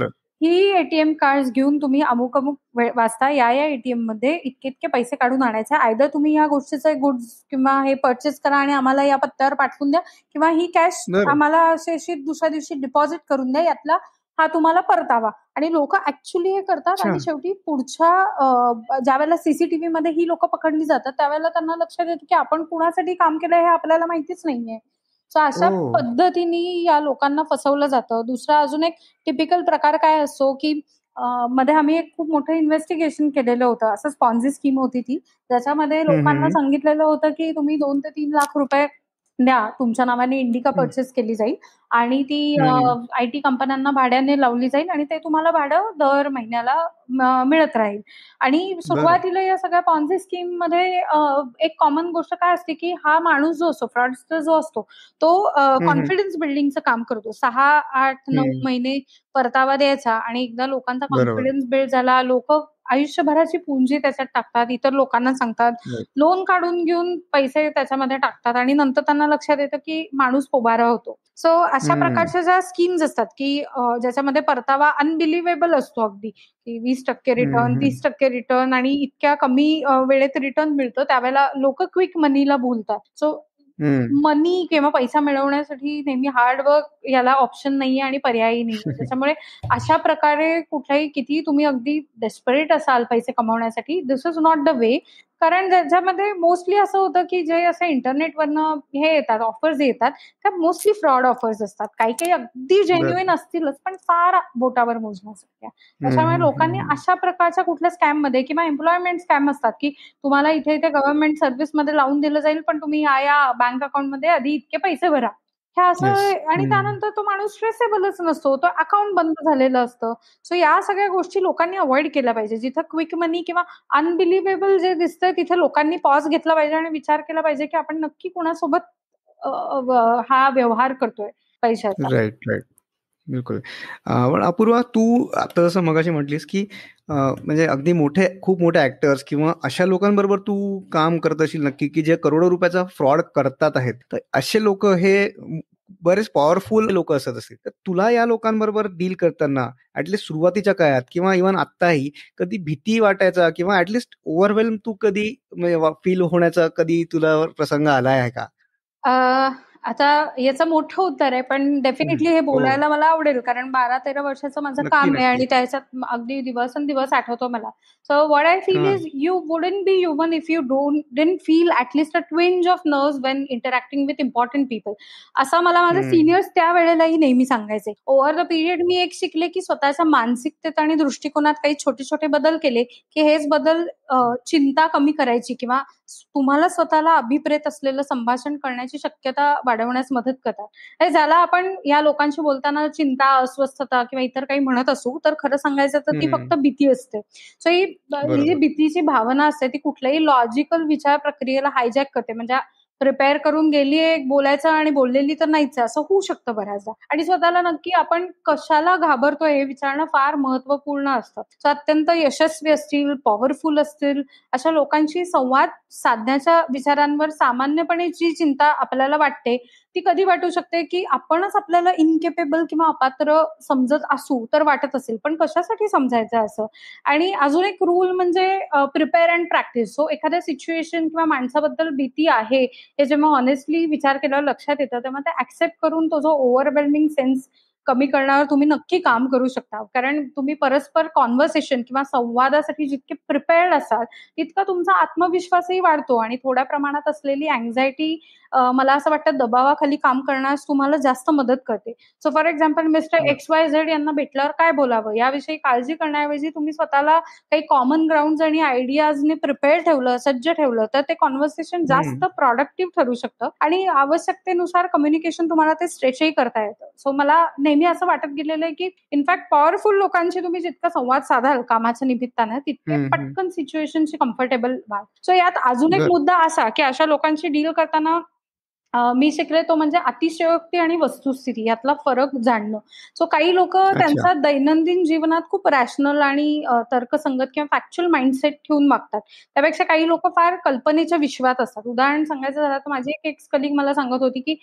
ही एटीएम कार्ड घेऊन तुम्ही अमुक अमुक वाचता या या एटीएम मध्ये इतके इतके पैसे काढून आणायचे आयदर तुम्ही या गोष्टीचे गुड्स किंवा हे परचेस करा आणि आम्हाला या पत्त्यावर पाठवून द्या किंवा ही कॅश आम्हाला अशी दुसऱ्या दिवशी डिपॉझिट करून द्या यातला हा तुम्हाला परतावा आणि लोक ऍक्च्युली हे करतात आणि शेवटी पुढच्या ज्या वेळेला सीसीटीव्ही मध्ये ही लोक पकडली जातात त्यावेळेला त्यांना लक्षात येतं की आपण कुणासाठी काम केलं हे आपल्याला माहितीच नाहीये सो अशा हो. पद्धतीने या लोकांना फसवलं जातं दुसरा अजून एक टिपिकल प्रकार काय असतो की मध्ये आम्ही एक खूप मोठं इन्व्हेस्टिगेशन केलेलं होतं असं स्पॉन्झी स्कीम होती ती ज्याच्यामध्ये लोकांना सांगितलेलं होतं की तुम्ही दोन ते तीन लाख रुपये द्या तुमच्या नावाने इंडिका परचेस केली जाईल आणि ती आय टी कंपन्यांना भाड्याने लावली जाईल आणि ते तुम्हाला भाडं दर महिन्याला मिळत राहील आणि सुरुवातीला या सगळ्या पॉन्झी स्कीम मध्ये एक कॉमन गोष्ट काय असते की हा माणूस जो असतो फ्रॉडस्टर जो असतो तो कॉन्फिडन्स बिल्डिंगचं काम करतो सहा आठ नऊ महिने परतावा द्यायचा आणि एकदा लोकांचा कॉन्फिडन्स बिल्ड झाला लोक आयुष्यभराची पूंजी त्याच्यात टाकतात इतर लोकांना सांगतात लोन हो. काढून घेऊन पैसे त्याच्यामध्ये टाकतात आणि नंतर त्यांना लक्षात येतं की माणूस पोबारा होतो सो अशा प्रकारच्या ज्या स्कीम्स असतात की ज्याच्यामध्ये परतावा अनबिलिव्हेबल असतो अगदी की वीस टक्के रिटर्न तीस टक्के रिटर्न आणि इतक्या कमी वेळेत रिटर्न मिळतो त्यावेळेला लोक क्विक मनीला भूलतात सो मनी किंवा पैसा मिळवण्यासाठी नेहमी हार्डवर्क याला ऑप्शन नाहीये आणि पर्यायी नाही [LAUGHS] त्याच्यामुळे अशा प्रकारे कुठलाही किती तुम्ही अगदी डेस्परेट असाल पैसे कमवण्यासाठी this is not the way कारण ज्याच्यामध्ये मोस्टली असं होतं की जे असं इंटरनेटवरनं हे येतात ऑफर्स येतात त्या मोस्टली फ्रॉड ऑफर्स असतात काही काही अगदी जेन्युईन असतीलच पण फार बोटावर मोजण्यासारख्या त्याच्यामुळे लोकांनी अशा प्रकारच्या कुठल्या स्कॅम मध्ये किंवा एम्प्लॉयमेंट स्कॅम असतात की तुम्हाला इथे इथे गव्हर्नमेंट मध्ये लावून दिलं जाईल पण तुम्ही या बँक अकाउंट मध्ये आधी इतके पैसे भरा ह्या असं आणि त्यानंतर तो माणूस स्ट्रेसेबलच नसतो तो अकाउंट बंद झालेलं असतं सो या सगळ्या गोष्टी लोकांनी अवॉइड केल्या पाहिजे जिथं क्विक मनी किंवा अनबिलिव्हेबल जे दिसतंय तिथे लोकांनी पॉज घेतला पाहिजे आणि विचार केला पाहिजे की आपण नक्की कोणासोबत हा व्यवहार करतोय पैशाचा राईट राईट बिलकुल अपूर्वा तू आता जसं मगाशी म्हटलीस की म्हणजे अगदी मोठे खूप मोठे ऍक्टर्स किंवा अशा लोकांबरोबर तू काम करत असेल नक्की की जे करोडो रुपयाचा फ्रॉड करतात आहेत तर असे लोक हे बरेच पॉवरफुल लोक असत असतील तर तुला या लोकांबरोबर डील करताना ऍटलिस्ट सुरुवातीच्या काळात किंवा इव्हन आत्ताही कधी भीती वाटायचा किंवा ऍटलिस्ट ओव्हरवेल्म तू कधी फील म्हणजे होण्याचा कधी तुला प्रसंग आला आहे का आता याचं मोठं उत्तर आहे पण डेफिनेटली हे हो. बोलायला मला आवडेल कारण बारा तेरा वर्षाचं माझं काम आहे आणि त्याच्यात अगदी दिवस आठवतो मला so what I feel is you wouldn't be human if you don't dent feel at least a twinge of nerves when interacting with important people असं मला माझे सिनियर्स त्या वेळेलाही नेहमी सांगायचे ओव्हर द पिरियड मी एक शिकले की स्वतःच्या मानसिकतेत आणि दृष्टिकोनात काही छोटे छोटे बदल केले की हेच बदल चिंता कमी करायची किंवा तुम्हाला स्वतःला अभिप्रेत असलेलं संभाषण करण्याची शक्यता वाढवण्यास मदत करतात म्हणजे ज्याला आपण या लोकांशी बोलताना चिंता अस्वस्थता किंवा इतर काही म्हणत असू तर खरं सांगायचं तर ती फक्त भीती असते सो ही जी भीतीची भावना असते ती कुठल्याही लॉजिकल विचार प्रक्रियेला हायजॅक करते म्हणजे प्रिपेअर करून गेलीये बोलायचं आणि बोललेली तर नाहीच असं होऊ शकतं बऱ्याचदा आणि स्वतःला नक्की आपण कशाला घाबरतो हे विचारणं फार महत्वपूर्ण असतं सो अत्यंत यशस्वी असतील पॉवरफुल असतील अशा लोकांशी संवाद साधण्याच्या विचारांवर सामान्यपणे जी चिंता आपल्याला वाटते ती कधी वाटू शकते की आपणच आपल्याला इनकेपेबल किंवा अपात्र समजत असू तर वाटत असेल पण कशासाठी समजायचं असं आणि अजून एक रूल म्हणजे प्रिपेअर अँड प्रॅक्टिस जो एखाद्या सिच्युएशन किंवा माणसाबद्दल भीती आहे हे जेव्हा ऑनेस्टली विचार केला लक्षात येतं तेव्हा ते ऍक्सेप्ट करून तो जो ओव्हरवेल्मिंग सेन्स कमी करण्यावर तुम्ही नक्की काम करू शकता कारण तुम्ही परस्पर कॉन्व्हर्सेशन किंवा संवादासाठी जितके प्रिपेअर्ड असाल तितका तुमचा आत्मविश्वासही वाढतो आणि थोड्या प्रमाणात असलेली अँझायटी मला असं वाटतं दबावाखाली काम करण्यास तुम्हाला जास्त मदत करते so for example mister X Y Z यांना भेटल्यावर काय बोलावं याविषयी काळजी करण्याऐवजी तुम्ही स्वतःला काही कॉमन ग्राउंड आणि आयडियाजने प्रिपेअर ठेवलं सज्ज ठेवलं तर ते कॉन्व्हर्सेशन जास्त प्रॉडक्टिव्ह ठरू शकतं आणि आवश्यकतेनुसार कम्युनिकेशन तुम्हाला ते स्ट्रेचही करता येतं सो मला नेहमी असं वाटत गेलेलं आहे की इनफॅक्ट पॉवरफुल लोकांशी तुम्ही जितका संवाद साधाल कामाच्या निमित्तानं तितके पटकन सिच्युएशनशी कम्फर्टेबल व्हाल सो यात अजून एक मुद्दा असा की अशा लोकांशी डील करताना मी शिकले तो म्हणजे अतिशयोक्ती आणि वस्तुस्थिती यातला फरक जाणणं सो काही लोक त्यांचा दैनंदिन जीवनात खूप रॅशनल आणि तर्कसंगत किंवा फॅक्च्युअल माइंडसेट ठेवून मागतात त्यापेक्षा काही लोक फार कल्पनेच्या विश्वात असतात उदाहरण सांगायचं झालं तर माझी एक एक्स कलिग मला सांगत होती की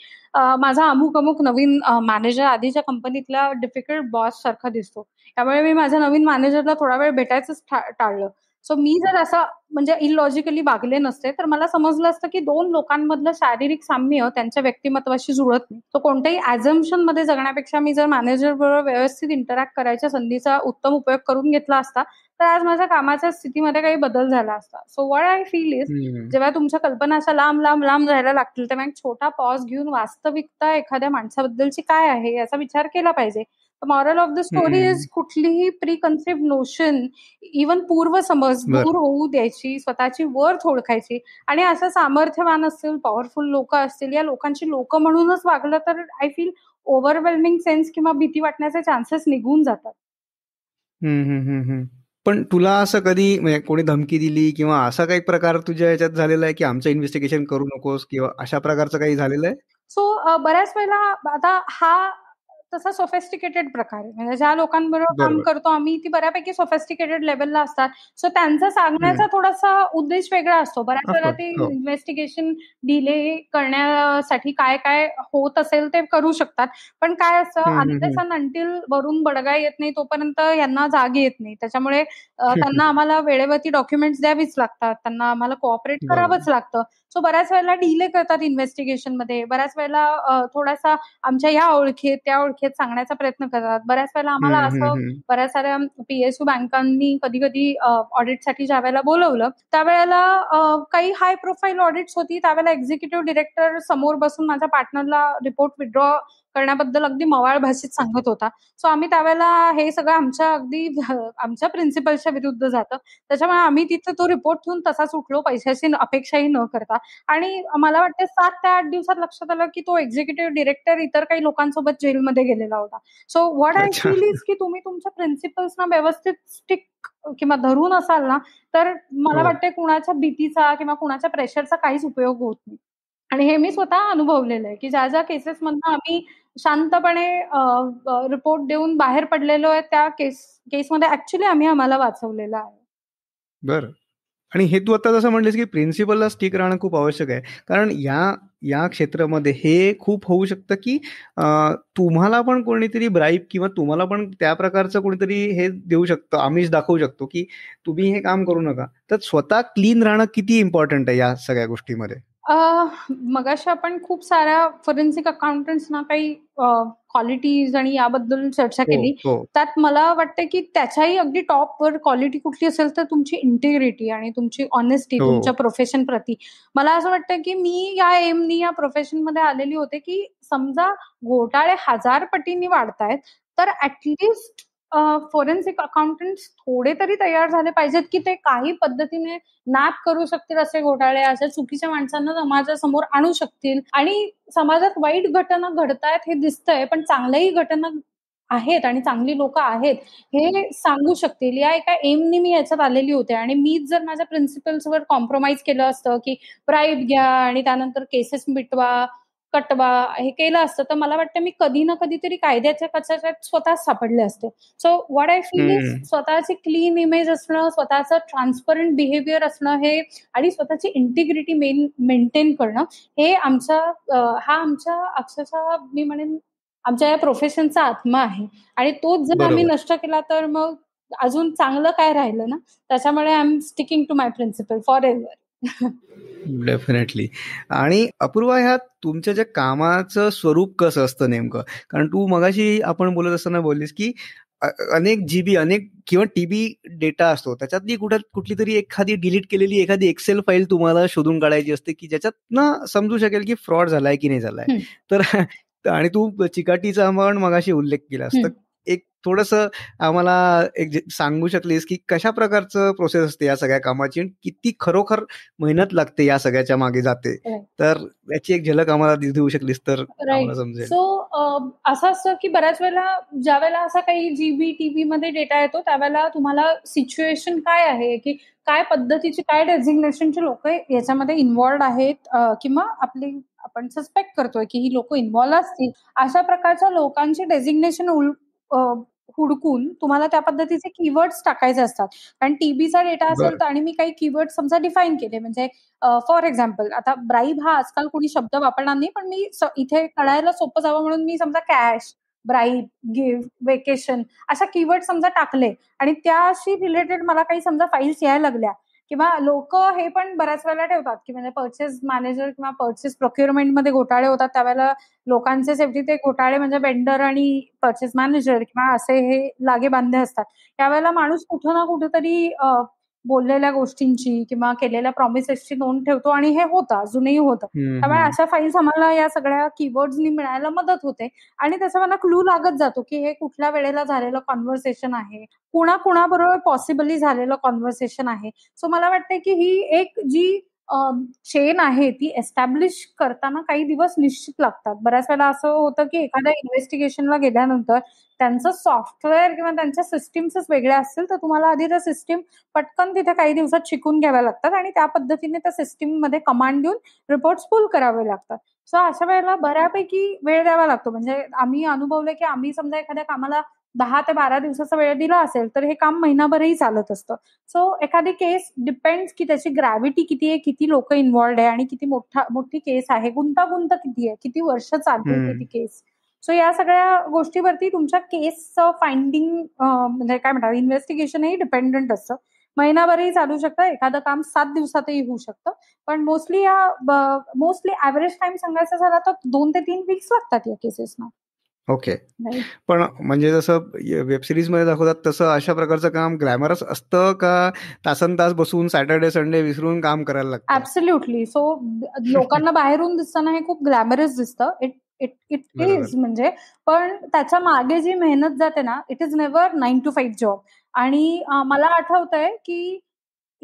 माझा अमुक अमुक नवीन मॅनेजर आधीच्या कंपनीतला डिफिकल्ट बॉस सारखा दिसतो त्यामुळे मी माझ्या नवीन मॅनेजरला थोडा वेळ भेटायचंच टाळलं सो मी जर असं म्हणजे इलॉजिकली वागले नसते तर मला समजलं असतं की दोन लोकांमधलं शारीरिक साम्य त्यांच्या व्यक्तिमत्वाशी जुळत नाही तो कोणत्याही ऍझम्शन मध्ये जगण्यापेक्षा मी जर मॅनेजर बरोबर व्यवस्थित इंटरॅक्ट करायच्या संधीचा उत्तम उपयोग करून घेतला असता तर आज माझ्या कामाच्या स्थितीमध्ये काही बदल झाला असता so what I feel is जेव्हा तुमच्या कल्पना अशा लांब लांब लांब जायला लागतील तेव्हा एक छोटा पॉज घेऊन वास्तविकता एखाद्या माणसाबद्दलची काय आहे याचा विचार केला पाहिजे moral of the story is कुठलीही प्री कन्सेप्ट नोशन इवन पूर्व समज दूर होऊ द्यायची स्वतःची वर ओळखायची आणि असं सामर्थ्यवान असतील पॉवरफुल लोक असतील या लोकांची लोक म्हणूनच वागलं तर आय फील ओव्हरवेल्मिंग सेन्स किंवा भीती वाटण्याचे चान्सेस निघून जातात पण तुला असं कधी म्हणजे कोणी धमकी दिली किंवा असा काही प्रकार तुझ्या याच्यात झालेला आहे की आमचं इन्व्हेस्टिगेशन करू नकोस किंवा अशा प्रकारचं काही झालेलं आहे सो बऱ्याच वेळेला आता हा तसा सोफेस्टिकेटेड प्रकार आहे म्हणजे ज्या लोकांबरोबर काम करतो आम्ही ती बऱ्यापैकी सोफेस्टिकेटेड लेवलला असतात सो त्यांचा सांगण्याचा थोडासा उद्देश वेगळा असतो बऱ्याच वेळा ते इन्व्हेस्टिगेशन डिले करण्यासाठी काय काय होत असेल ते करू शकतात पण काय असं आधीपासून अंटील वरून बडगा येत नाही तोपर्यंत यांना जाग येत नाही त्याच्यामुळे त्यांना आम्हाला वेळेवरती डॉक्युमेंट्स द्यावीच लागतात त्यांना आम्हाला कोऑपरेट करावंच लागतं सो बऱ्याच वेळेला डिले करतात इन्व्हेस्टिगेशन मध्ये बऱ्याच वेळेला थोडासा आमच्या या ओळखीत त्या ओळखी थोडक्यात सांगण्याचा प्रयत्न करतात बऱ्याच वेळेला आम्हाला असं बऱ्याच साऱ्या पीएसयू बँकांनी कधी कधी ऑडिटसाठी ज्या वेळेला बोलवलं त्यावेळेला काही हाय प्रोफाईल ऑडिट्स होती त्यावेळेला एक्झिक्युटिव्ह डिरेक्टर समोर बसून माझ्या पार्टनरला रिपोर्ट विड्रॉ करण्याबद्दल अगदी मवाळ भाषेत सांगत होता सो आम्ही त्यावेळेला हे सगळं आमच्या अगदी [LAUGHS] आमच्या प्रिन्सिपलच्या विरुद्ध जातं त्याच्यामुळे आम्ही तिथं तो रिपोर्ट ठेवून तसाच उठलो पैशाची अपेक्षाही न करता आणि मला वाटतं सात ते आठ दिवसात लक्षात आलं की तो एक्झिक्युटिव्ह डिरेक्टर इतर काही लोकांसोबत जेलमध्ये गेलेला होता so what I feel is की तुम्ही तुमच्या प्रिन्सिपल्सना व्यवस्थित स्टिक किंवा धरून असाल ना तर मला हो. वाटतं कुणाच्या भीतीचा किंवा कुणाच्या प्रेशरचा काहीच उपयोग होत नाही आणि हे मी स्वतः अनुभवलेलं आहे की ज्या ज्या केसेसमधनं आम्ही शांतपणे रिपोर्ट देऊन बाहेर पडलेलो आहे त्या केस केसमध्ये ऍक्च्युली आम्ही आम्हाला वाचवलेलं आहे बर आणि हे तू आता जसं म्हणलेस की प्रिन्सिपलला स्टिक राहणं खूप आवश्यक आहे कारण या या क्षेत्रामध्ये हे खूप होऊ शकतं की तुम्हाला पण कोणीतरी ब्राईब किंवा तुम्हाला पण त्या प्रकारचं कोणीतरी हे देऊ शकतं आम्हीच दाखवू शकतो की तुम्ही हे काम करू नका तर स्वतः क्लीन राहणं किती इम्पॉर्टंट आहे या सगळ्या गोष्टीमध्ये मगाशी आपण खूप साऱ्या फॉरेन्सिक ना काही क्वालिटीज आणि याबद्दल चर्चा हो, केली हो. त्यात मला वाटतं की त्याच्याही अगदी टॉप वर क्वालिटी कुठली असेल तर तुमची इंटिग्रिटी आणि तुमची ऑनेस्टी हो. तुमच्या प्रोफेशन प्रती मला असं वाटतं की मी या एमनी या प्रोफेशन मध्ये आलेली होते की समजा घोटाळे हजार पटींनी वाढतायत तर ऍटलिस्ट फॉरेन्सिक अकाउंटंट थोडे तरी तयार झाले पाहिजेत की ते काही पद्धतीने नॅप करू शकतील असे घोटाळे असे चुकीच्या माणसांना समाजासमोर आणू शकतील आणि समाजात वाईट घटना घडतायत हे दिसतंय पण चांगल्याही घटना आहेत आणि चांगली लोक आहेत हे सांगू शकतील या एका एमने मी याच्यात आलेली होते आणि मीच जर माझ्या प्रिन्सिपल्सवर कॉम्प्रोमाइज केलं असतं की प्राईव्ह घ्या आणि त्यानंतर केसेस मिटवा कटवा हे केलं असतं तर मला वाटतं मी कधी ना कधीतरी कायद्याच्या कचाट्यात स्वतः सापडले असते so what I feel is स्वतःची क्लीन इमेज असणं स्वतःचं ट्रान्सपरंट बिहेवियर असणं हे आणि स्वतःची इंटिग्रिटी मेन मेंटेन करणं हे आमचा हा आमच्या अक्षरशः मी म्हणेन आमच्या या प्रोफेशनचा आत्मा आहे आणि तोच जर आम्ही नष्ट केला तर मग अजून चांगलं काय राहिलं ना त्याच्यामुळे I am sticking to my principle for ever definitely आणि अपूर्वा ह्या तुमच्या ज्या कामाचं स्वरूप कसं असतं नेमकं कारण तू मगाशी आपण बोलत असताना बोललीस की अनेक जीबी अनेक किंवा टीबी डेटा असतो त्याच्यातली कुठं कुठली तरी एखादी डिलीट केलेली एखादी एक्सेल फाईल तुम्हाला शोधून काढायची असते की ज्याच्यात ना समजू शकेल की फ्रॉड झालाय की नाही झालाय तर आणि तू चिकाटीचा अमाऊंट मगाशी उल्लेख केला असतं एक थोडस आम्हाला एक सांगू शकलीस की कशा प्रकारचं प्रोसेस असते या सगळ्या कामाची आणि किती खरोखर मेहनत लागते या सगळ्याच्या मागे जाते तर याची एक झलक आम्हाला देऊ शकलीस तर समजेल सो असं असतं की बऱ्याच वेळेला ज्या वेळेला असा काही जीबी टीबी मध्ये डेटा येतो त्यावेळेला तुम्हाला सिच्युएशन काय आहे की काय पद्धतीचे काय डेझिग्नेशनचे लोक याच्यामध्ये इन्व्हॉल्ड आहेत किंवा आपली आपण सस्पेक्ट करतोय की ही लोक इन्व्हॉल्व्ह असतील अशा प्रकारच्या लोकांचे डेझिग्नेशन हुडकून तुम्हाला त्या पद्धतीचे कीवर्ड्स टाकायचे असतात कारण टीबीचा डेटा असेल तर आणि मी काही कीवर्ड समजा डिफाईन केले म्हणजे फॉर एक्झाम्पल आता ब्राईब हा आजकाल कोणी शब्द वापरणार नाही पण मी इथे कळायला सोपं जावं म्हणून मी समजा कॅश ब्राईब गिफ्ट वेकेशन अशा कीवर्ड समजा टाकले आणि त्याशी रिलेटेड मला काही समजा फाईल्स यायला लागल्या किंवा लोक हे पण बऱ्याच वेळेला ठेवतात की म्हणजे पर्चेस मॅनेजर किंवा पर्चेस मध्ये घोटाळे होतात त्यावेळेला लोकांचे सेफ्टी ते घोटाळे म्हणजे बेंडर आणि पर्चेस मॅनेजर किंवा असे हे लागे बांधे असतात त्यावेळेला माणूस कुठं ना कुठेतरी बोललेल्या गोष्टींची किंवा केलेल्या प्रॉमिसेसची नोंद ठेवतो आणि हे होतं अजूनही होतं त्यामुळे अशा फाईल्स आम्हाला या सगळ्या कीवर्ड्सनी मिळायला मदत होते आणि त्याचा मला क्लू लागत जातो की हे कुठल्या वेळेला झालेलं कॉन्व्हर्सेशन आहे कुणाकुणाबरोबर कुणाबरोबर पॉसिबली झालेलं कॉन्व्हर्सेशन आहे सो मला वाटतं की ही एक जी चेन आहे ती एस्टॅब्लिश करताना काही दिवस निश्चित लागतात बऱ्याच वेळेला असं होतं की एखाद्या इन्व्हेस्टिगेशनला गेल्यानंतर त्यांचं सॉफ्टवेअर किंवा त्यांच्या सिस्टीम्सच वेगळ्या असतील तर तुम्हाला आधी त्या सिस्टीम पटकन तिथे काही दिवसात शिकून घ्याव्या लागतात आणि त्या पद्धतीने त्या सिस्टीममध्ये कमांड देऊन रिपोर्ट फुल करावे लागतात सो अशा वेळेला बऱ्यापैकी वेळ द्यावा लागतो म्हणजे आम्ही अनुभवले की आम्ही समजा एखाद्या कामाला दहा ते बारा दिवसाचा वेळ दिला असेल तर हे काम महिनाभरही चालत असतं सो एखादी केस डिपेंड की त्याची ग्रॅव्हिटी किती आहे किती लोक इन्वॉल्ड आहे आणि किती मोठा मोठी केस आहे गुंतागुंत किती आहे किती वर्ष चालते ती केस सो या सगळ्या गोष्टीवरती तुमच्या केसचं फाइंडिंग म्हणजे काय म्हणतात इन्व्हेस्टिगेशन डिपेंडंट असतं महिनाभरही चालू शकतं एखादं काम सात दिवसातही होऊ शकतं पण मोस्टली या मोस्टली ऍव्हरेज टाइम सांगायचं झाला तर दोन ते तीन वीक्स लागतात या केसेसना ओके पण म्हणजे जसं वेब सिरीज मध्ये दाखवतात तसं अशा प्रकारचं काम ग्लॅमरस असतं का तासन तास बसून सॅटरडे संडे विसरून काम करायला लागतं ऍब्सल्युटली सो [LAUGHS] लोकांना बाहेरून दिसताना हे खूप ग्लॅमरस दिसतं इट इट इट इज म्हणजे पण त्याच्या मागे जी मेहनत जाते ना it is never nine to five job आणि मला आठवत आहे की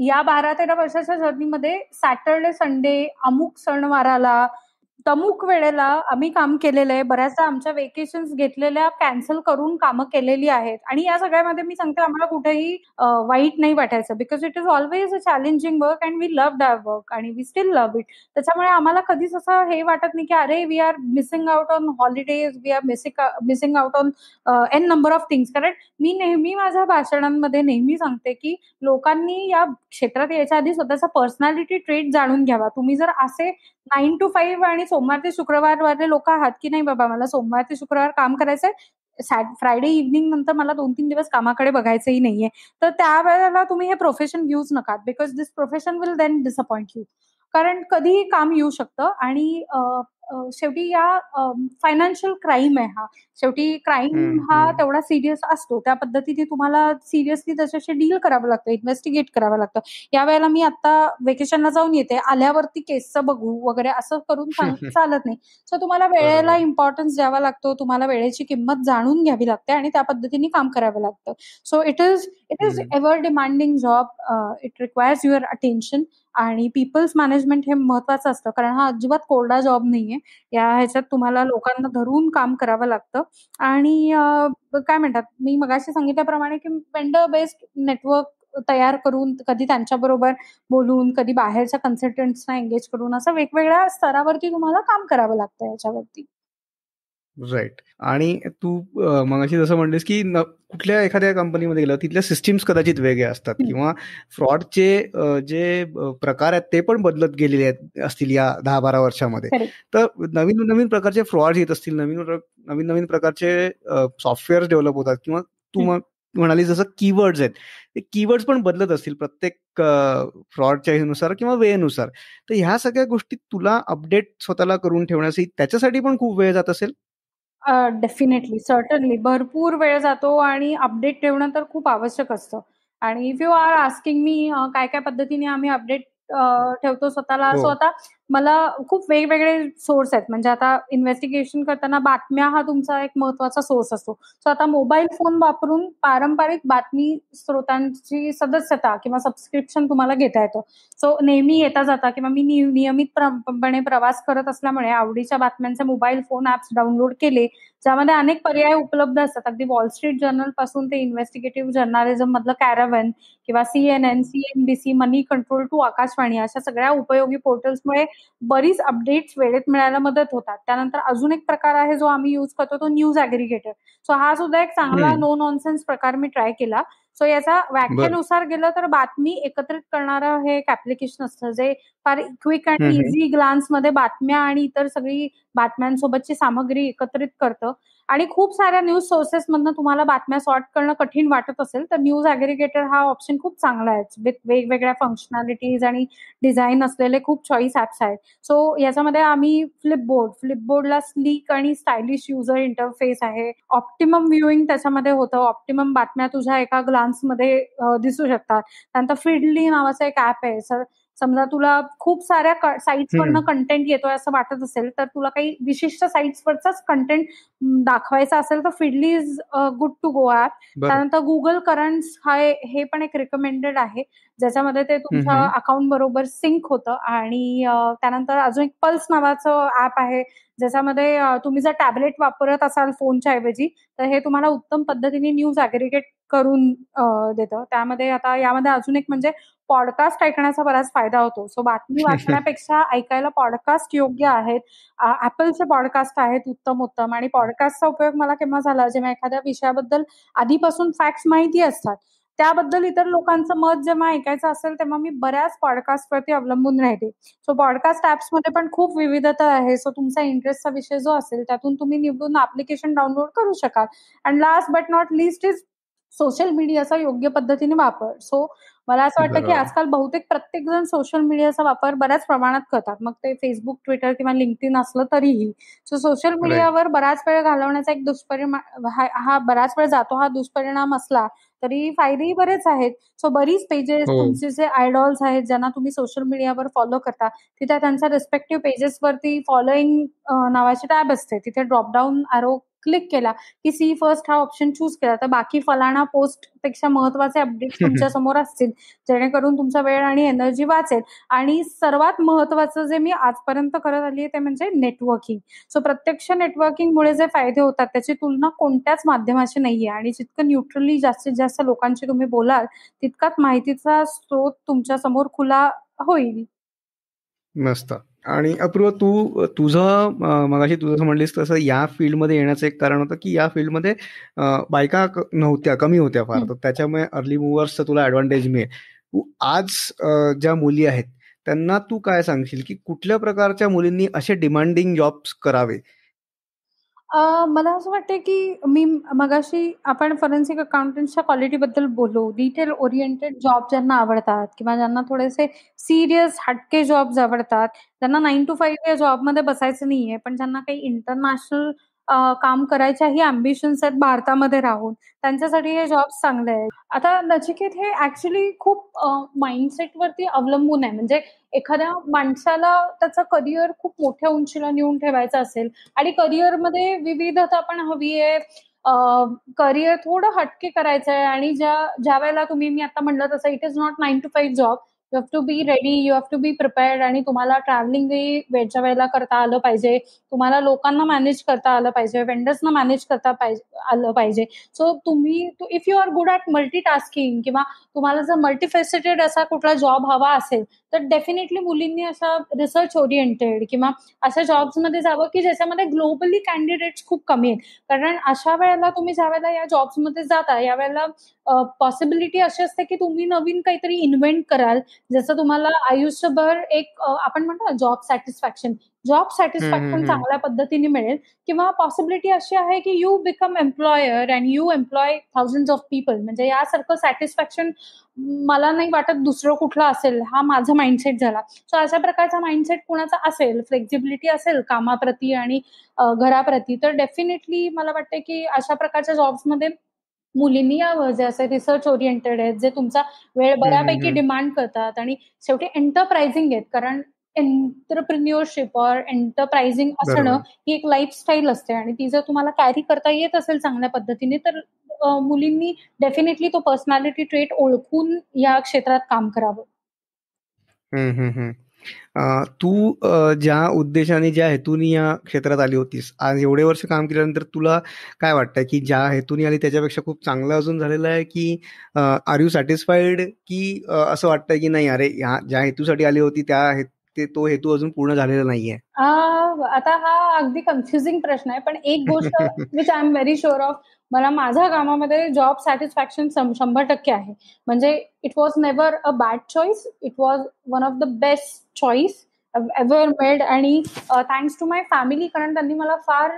या बारा तेरा वर्षाच्या जर्नीमध्ये सॅटर्डे संडे अमुक सणवाराला तमुक वेळेला आम्ही काम केलेलं आहे बऱ्याचदा आमच्या वेकेशन्स घेतलेल्या कॅन्सल करून कामं केलेली आहेत आणि या सगळ्यामध्ये मी सांगते आम्हाला कुठेही वाईट नाही वाटायचं because it is always a challenging work and we love the work आणि वी स्टील लव्ह इट त्याच्यामुळे आम्हाला कधीच असं हे वाटत नाही की अरे we are missing out on holidays we are missing missing out on an number of things कारण मी नेहमी माझ्या भाषणांमध्ये नेहमी सांगते की लोकांनी या क्षेत्रात याच्या आधी स्वतःचा पर्सनॅलिटी ट्रेट जाणून घ्यावा तुम्ही जर असे नाईन टू फाईव्ह आणि सोमवार ते शुक्रवार वाले लोक आहात की नाही बाबा मला सोमवार ते शुक्रवार काम करायचंय सॅट फ्रायडे इव्हनिंग नंतर मला दोन तीन दिवस कामाकडे बघायचंही नाहीये तर त्यावेळेला तुम्ही हे प्रोफेशन घेऊच नका because this profession will then disappoint you कारण कधीही काम येऊ शकतं आणि शेवटी या फायनान्शियल क्राईम आहे हा शेवटी क्राईम हा तेवढा सिरियस असतो त्या पद्धतीने तुम्हाला सिरियसली त्याच्याशी डील करावं लागतं इन्व्हेस्टिगेट करावं लागतं यावेळेला मी आता वेकेशनला जाऊन येते आल्यावरती केसचं बघू वगैरे असं करून [LAUGHS] चालत नाही सो तुम्हाला वेळेला इम्पॉर्टन्स द्यावा लागतो तुम्हाला वेळेची किंमत जाणून घ्यावी लागते आणि त्या पद्धतीने काम करावं लागतं so it is it is ever demanding job it requires your attention आणि पीपल्स मॅनेजमेंट हे महत्वाचं असतं कारण हा अजिबात कोरडा जॉब नाहीये या ह्याच्यात तुम्हाला लोकांना धरून काम करावं लागतं आणि काय म्हणतात मी मगाशी सांगितल्याप्रमाणे की वेंडर बेस्ड नेटवर्क तयार करून कधी त्यांच्याबरोबर बोलून कधी बाहेरच्या कन्सल्टंट्सना एंगेज करून असं वेगवेगळ्या स्तरावरती तुम्हाला काम करावं लागतं याच्यावरती राईट आणि तू मग जसं म्हणलीस की कुठल्या एखाद्या कंपनीमध्ये गेलं तिथल्या सिस्टीम्स कदाचित वेगळ्या असतात किंवा फ्रॉडचे जे प्रकार आहेत ते पण बदलत गेलेले असतील या दहा बारा वर्षामध्ये तर नवीन नवीन प्रकारचे फ्रॉड येत असतील नवीन नवीन नवीन प्रकारचे सॉफ्टवेअर डेव्हलप होतात किंवा तू म्हणाली जसं कीवर्ड्स आहेत ते कीवर्ड्स पण बदलत असतील प्रत्येक फ्रॉडच्या नुसार किंवा वेळेनुसार तर ह्या सगळ्या गोष्टी तुला अपडेट स्वतःला करून ठेवण्यासाठी त्याच्यासाठी पण खूप वेळ जात असेल डेफिनेटली, सर्टनली. भरपूर वेळ जातो आणि अपडेट ठेवणं तर खूप आवश्यक असतं. आणि if you are asking me काय-काय पद्धतीने आम्ही अपडेट ठेवतो स्वतःला. हो. स्वतः मला खूप वेगवेगळे सोर्स आहेत म्हणजे आता इन्व्हेस्टिगेशन करताना बातम्या हा तुमचा एक महत्वाचा सोर्स असतो सो आता मोबाईल फोन वापरून पारंपरिक बातमी स्रोतांची सदस्यता किंवा सबस्क्रिप्शन तुम्हाला घेता येतं सो नेहमी येता जाता किंवा मी नियमितपणे प्रवास करत असल्यामुळे आवडीच्या बातम्यांचे मोबाईल फोन ऍप्स डाउनलोड केले ज्यामध्ये अनेक पर्याय उपलब्ध असतात अगदी वॉल स्ट्रीट जर्नल पासून ते इन्व्हेस्टिगेटिव्ह जर्नलिझम मधलं कॅरावन किंवा CNN CNBC Moneycontrol to Akashvani अशा सगळ्या उपयोगी पोर्टल्समुळे बरीच अपडेट्स वेळेत मिळायला मदत होतात त्यानंतर अजून एक प्रकार आहे जो आम्ही युज करतो तो न्यूज अॅग्रिगेटर सो हा सुद्धा एक चांगला नो नॉनसेन्स प्रकार मी ट्राय केला सो याचा व्याख्येनुसार गेलं तर बातमी एकत्रित करणारं हे एक ऍप्लिकेशन असतं जे फार क्विक आणि इझी ग्लान्समध्ये बातम्या आणि इतर सगळी बातम्यांसोबतची सामग्री एकत्रित करतं आणि खूप साऱ्या न्यूज सोर्सेसमधनं तुम्हाला बातम्या सॉर्ट करणं कठीण वाटत असेल तर न्यूज अॅग्रिगेटर हा ऑप्शन खूप चांगला आहे विथ वेगवेगळ्या फंक्शनॅलिटीज आणि डिझाईन असलेले खूप चॉईस ऍप्स आहेत सो याच्यामध्ये आम्ही फ्लिपबोर्ड फ्लिपबोर्डला स्लीक आणि स्टायलिश युजर इंटरफेस आहे ऑप्टिमम व्ह्युईंग त्याच्यामध्ये होतं ऑप्टिमम बातम्या तुझ्या एका ग्लान्समध्ये दिसू शकतात त्यानंतर फिडली नावाचा एक ऍप आहे सर समजा तुला खूप साऱ्या साईट्स वरनं कंटेंट येतोय असं वाटत असेल तर तुला काही विशिष्ट साईट्सवरचाच कंटेंट दाखवायचा असेल तर Feedly is good to go app त्यानंतर गुगल करंट्स हा हे पण एक रिकमेंडेड आहे ज्याच्यामध्ये ते तुमच्या अकाउंट बरोबर सिंक होतं आणि त्यानंतर अजून एक पल्स नावाचं ऍप आहे ज्याच्यामध्ये तुम्ही जर टॅबलेट वापरत असाल फोनच्या ऐवजी तर हे तुम्हाला उत्तम पद्धतीने न्यूज अग्रिगेट करून देतं त्यामध्ये आता यामध्ये अजून एक म्हणजे पॉडकास्ट ऐकण्याचा बराच फायदा होतो सो बातमी [LAUGHS] वाचण्यापेक्षा ऐकायला पॉडकास्ट योग्य आहेत ऍपलचे पॉडकास्ट आहेत उत्तम उत्तम आणि पॉडकास्टचा उपयोग मला केव्हा झाला जेव्हा एखाद्या विषयाबद्दल आधीपासून फॅक्ट माहिती असतात त्याबद्दल इतर लोकांचं मत जेव्हा ऐकायचं असेल तेव्हा मी बऱ्याच पॉडकास्टवरती अवलंबून राहते सो पॉडकास्ट ऍप्समध्ये पण खूप विविधता आहे सो तुमचा इंटरेस्टचा विषय जो असेल त्यातून तुम्ही निवडून अप्लिकेशन डाउनलोड करू शकाल and last but not least is social मीडियाचा योग्य पद्धतीने वापर सो मला असं वाटतं की आजकाल बहुतेक प्रत्येक जण सोशल मीडियाचा वापर बऱ्याच प्रमाणात करतात मग ते फेसबुक ट्विटर किंवा लिंक्डइन असलं तरीही सो सोशल मीडियावर बराच वेळ घालवण्याचा एक दुष्परिणाम हा बराच वेळ जातो हा दुष्परिणाम असला तरी फायदेही बरेच आहेत सो बरीच पेजेस हो. तुमचे जे आयडॉल्स आहेत ज्यांना तुम्ही सोशल मीडियावर फॉलो करता तिथे त्यांच्या रिस्पेक्टिव्ह पेजेसवरती फॉलोईंग नावाची टॅब असते तिथे ड्रॉपडाऊन आरोप क्लिक केला की सी फर्स्ट हा ऑप्शन चूज केला तर बाकी फलाना पोस्ट पेक्षा महत्वाचे अपडेट तुमच्या समोर असतील जेणेकरून तुमचा वेळ आणि एनर्जी वाचेल आणि सर्वात महत्वाचं जे मी आजपर्यंत करत आली आहे ते म्हणजे नेटवर्किंग सो प्रत्यक्ष नेटवर्किंगमुळे जे फायदे होतात त्याची तुलना कोणत्याच माध्यमाशी नाहीये आणि जितकं न्यूट्रली जास्तीत जास्त लोकांशी तुम्ही बोलाल तितकाच माहितीचा स्रोत तुमच्या समोर खुला होईल मस्त आणि अपूर्व तू तुझं मगाशी तुझं म्हणलीस तसं या फील्डमध्ये येण्याचं एक कारण होतं की या फील्डमध्ये बायका नव्हत्या कमी होत्या फार तर त्याच्यामुळे अर्ली मुवर्सचं तुला ऍडव्हान्टेज मिळेल तू आज ज्या मुली आहेत त्यांना तू काय सांगशील की कुठल्या प्रकारच्या मुलींनी असे डिमांडिंग जॉब्स करावे मला असं वाटतं की मी मगाशी आपण फॉरेन्सिक अकाउंटंट्सच्या क्वालिटीबद्दल बोलू डिटेल ओरिएंटेड जॉब ज्यांना आवडतात किंवा ज्यांना थोडेसे सिरियस हटके जॉब आवडतात, ज्यांना नाईन टू फाईव्ह या जॉबमध्ये बसायचं नाहीये, पण ज्यांना काही इंटरनॅशनल काम ही अम्बिशन्स आहेत भारतामध्ये राहून त्यांच्यासाठी हे जॉब चांगले आहेत आता नचिकेत हे ऍक्च्युली खूप वरती अवलंबून आहे म्हणजे एखाद्या माणसाला त्याचा करिअर खूप मोठ्या उंचीला नेऊन ठेवायचा असेल आणि मध्ये विविधता पण हवी आहे करिअर थोडं हटके करायचं आहे आणि ज्या ज्या वेळेला तुम्ही मी आता म्हणलं तसं it is not nine to five job you have to be ready you have to be prepared आणि तुम्हाला ट्रॅव्हलिंगही वेळच्या वेळेला करता आलं पाहिजे तुम्हाला लोकांना मॅनेज करता आलं पाहिजे वेंडर्सना मॅनेज करता पाहिजे आलं पाहिजे सो तुम्ही if you are good at multitasking किंवा तुम्हाला जर मल्टीफेसिटेड असा कुठला जॉब हवा असेल तर डेफिनेटली मुलींनी असा रिसर्च ओरिएंटेड किंवा अशा जॉब्समध्ये जावं की ज्याच्यामध्ये ग्लोबली कॅन्डिडेट्स खूप कमी आहेत कारण अशा वेळेला तुम्ही ज्या वेळेला या जॉब्समध्ये जाता या वेळेला पॉसिबिलिटी अशी असते की तुम्ही नवीन काहीतरी इन्व्हेंट कराल जसं तुम्हाला आयुष्यभर एक आपण म्हणतो जॉब सॅटिस्फॅक्शन जॉब सॅटिस्फॅक्शन चांगल्या पद्धतीने मिळेल किंवा पॉसिबिलिटी अशी आहे की you become employer and you employ thousand of people म्हणजे यासारखं सॅटिस्फॅक्शन मला नाही वाटत दुसरं कुठलं असेल हा माझा माइंडसेट झाला सो अशा प्रकारचा माइंडसेट कुणाचा असेल फ्लेक्झिबिलिटी असेल कामाप्रती आणि घराप्रती तर डेफिनेटली मला वाटते की अशा प्रकारच्या जॉब्समध्ये मुलींनी यावं जे असे रिसर्च ओरिएंटेड आहेत जे तुमचा वेळ बऱ्यापैकी डिमांड करतात आणि शेवटी एंटरप्राइझिंग आहेत कारण एंटरप्रिन्युअरशिप ऑर एंटरप्राइझिंग असणं ही एक लाईफस्टाईल असते आणि ती जर तुम्हाला कॅरी करता येत असेल चांगल्या पद्धतीने तर मुलींनी डेफिनेटली तो पर्सनॅलिटी ट्रेट ओळखून या क्षेत्रात काम करावं तू ज्या उद्देशाने ज्या हेतूने या क्षेत्रात आली होतीस आज एवढे वर्ष काम केल्यानंतर तुला काय वाटतं की ज्या हेतूने आली त्याच्यापेक्षा खूप चांगलं अजून झालेलं आहे की आर यू सॅटिस्फाईड की असं वाटतं की नाही अरे ज्या हेतूसाठी आली होती त्या ते तो हेतू अजून पूर्ण झालेला नाहीये आता हा अगदी कन्फ्युजिंग प्रश्न आहे पण एक गोष्ट which I am very sure of मला माझ्या कामामध्ये जॉब सॅटिस्फॅक्शन शंभर टक्के आहे म्हणजे it was never a bad choice it was one of the best choice ever made आणि थँक्स टू माय फॅमिली कारण त्यांनी मला फार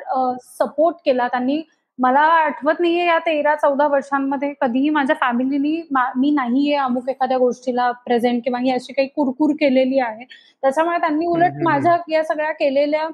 सपोर्ट केला त्यांनी मला आठवत नाहीये या तेरा चौदा वर्षांमध्ये कधीही माझ्या फॅमिलीनी मी नाहीये अमुक एखाद्या गोष्टीला प्रेझेंट किंवा ही अशी काही कुरकुर केलेली आहे त्याच्यामुळे त्यांनी उलट माझ्या या सगळ्या केलेल्या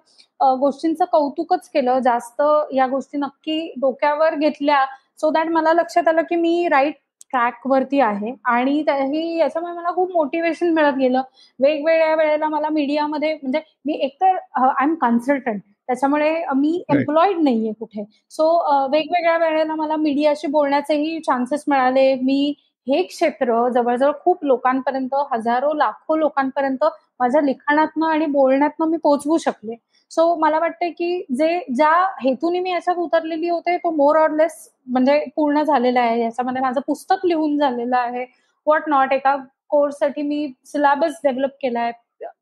गोष्टींचं कौतुकच केलं जास्त या गोष्टी नक्की डोक्यावर घेतल्या सो दॅट मला लक्षात आलं की मी राईट ट्रॅक वरती आहे आणि त्याही याच्यामुळे मला खूप मोटिवेशन मिळत गेलं वेगवेगळ्या वेळेला मला मीडियामध्ये म्हणजे मी एकतर आय एम कन्सल्टंट त्याच्यामुळे मी एम्प्लॉईड नाहीये कुठे सो वेगवेगळ्या वेळेला मला मीडियाशी बोलण्याचेही चान्सेस मिळाले मी हे क्षेत्र जवळजवळ खूप लोकांपर्यंत हजारो लाखो लोकांपर्यंत माझ्या लिखाणातनं आणि बोलण्यातनं मी पोचवू शकले सो मला वाटतं की जे ज्या हेतूने मी याच्यात उतरलेली होते तो मोर ऑर लेस म्हणजे पूर्ण झालेला आहे याच्यामध्ये माझं पुस्तक लिहून झालेलं आहे वॉट नॉट एका कोर्ससाठी मी सिलेबस डेव्हलप केला आहे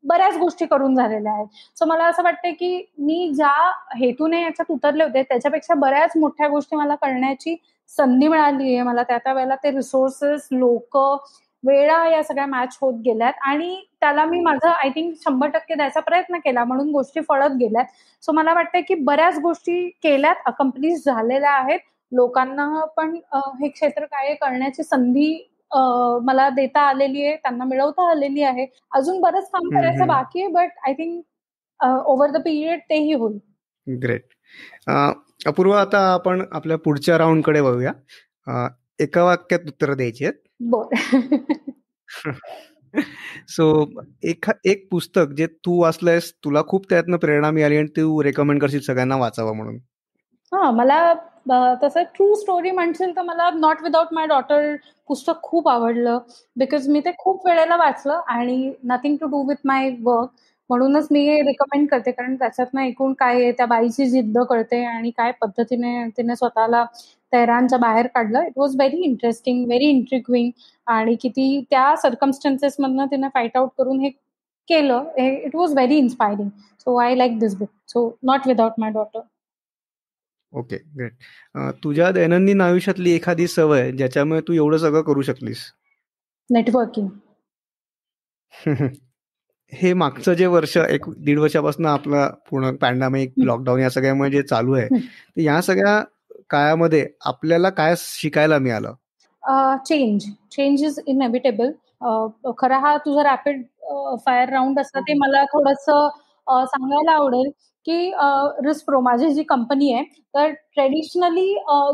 बऱ्याच गोष्टी करून झालेल्या आहेत सो मला असं वाटतं की मी ज्या हेतूने याच्यात उतरले होते त्याच्यापेक्षा बऱ्याच मोठ्या गोष्टी मला करण्याची संधी मिळाली आहे मला त्या त्या वेळेला ते रिसोर्सेस लोक वेळा या सगळ्या मॅच होत गेल्यात आणि त्याला मी माझं आय थिंक शंभर टक्के द्यायचा प्रयत्न केला म्हणून गोष्टी फळत गेल्यात सो मला वाटतं की बऱ्याच गोष्टी केल्यात अकम्प्लिश झालेल्या आहेत लोकांना पण हे क्षेत्र काय करण्याची संधी मला देता आलेली आहे त्यांना मिळवता आलेली आहे अजून बरंच काम करायचं बाकी आहे but I think over the period तेही होईल ग्रेट अपूर्व आता आपण आपल्या पुढच्या राऊंड कडे बघूया एका वाक्यात उत्तर द्यायची आहेत सो [LAUGHS] एक एक पुस्तक जे तू वाचलंयस तुला खूप त्यातनं प्रेरणा मिळाली आणि तू रेकमेंड करशील सगळ्यांना वाचावं म्हणून हा मला तसं ट्रू स्टोरी म्हणशील तर मला नॉट विदाउट माय डॉटर पुस्तक खूप आवडलं बिकॉज मी ते खूप वेळेला वाचलं आणि nothing to do with my work म्हणूनच मी हे रिकमेंड करते कारण त्याच्यातनं एकूण काय आहे त्या बाईची जिद्द करते आणि काय पद्धतीने तिने स्वतःला तैरानच्या बाहेर काढलं it was very interesting very intriguing आणि किती त्या सर्कमस्टन्सेसमधनं तिने फाईट आउट करून हे केलं it was very inspiring so I like this book so not without my daughter okay great तुझ्या दैनंदिन आयुष्यातली एखादी सवय ज्याच्यामुळे तू एवढं सगळं करू शकलीस नेटवर्किंग [LAUGHS] हे मागचं जे वर्ष एक दीड वर्षापासून आपला पूर्ण पॅन्डामिक लॉकडाऊन या सगळ्यामुळे जे चालू आहे या सगळ्या काळामध्ये आपल्याला काय शिकायला मिळालं चेंज चेंज इज इनएव्हिटेबल खरं हा तुझा रॅपिड फायर राऊंड असला ते मला थोडस सांगायला आवडेल की रिस्क प्रो माझी जी कंपनी आहे तर ट्रेडिशनली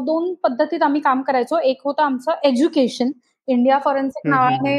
दोन पद्धतीत आम्ही काम करायचो एक होतं आमचं एज्युकेशन इंडिया फॉरेन्सिक नावाने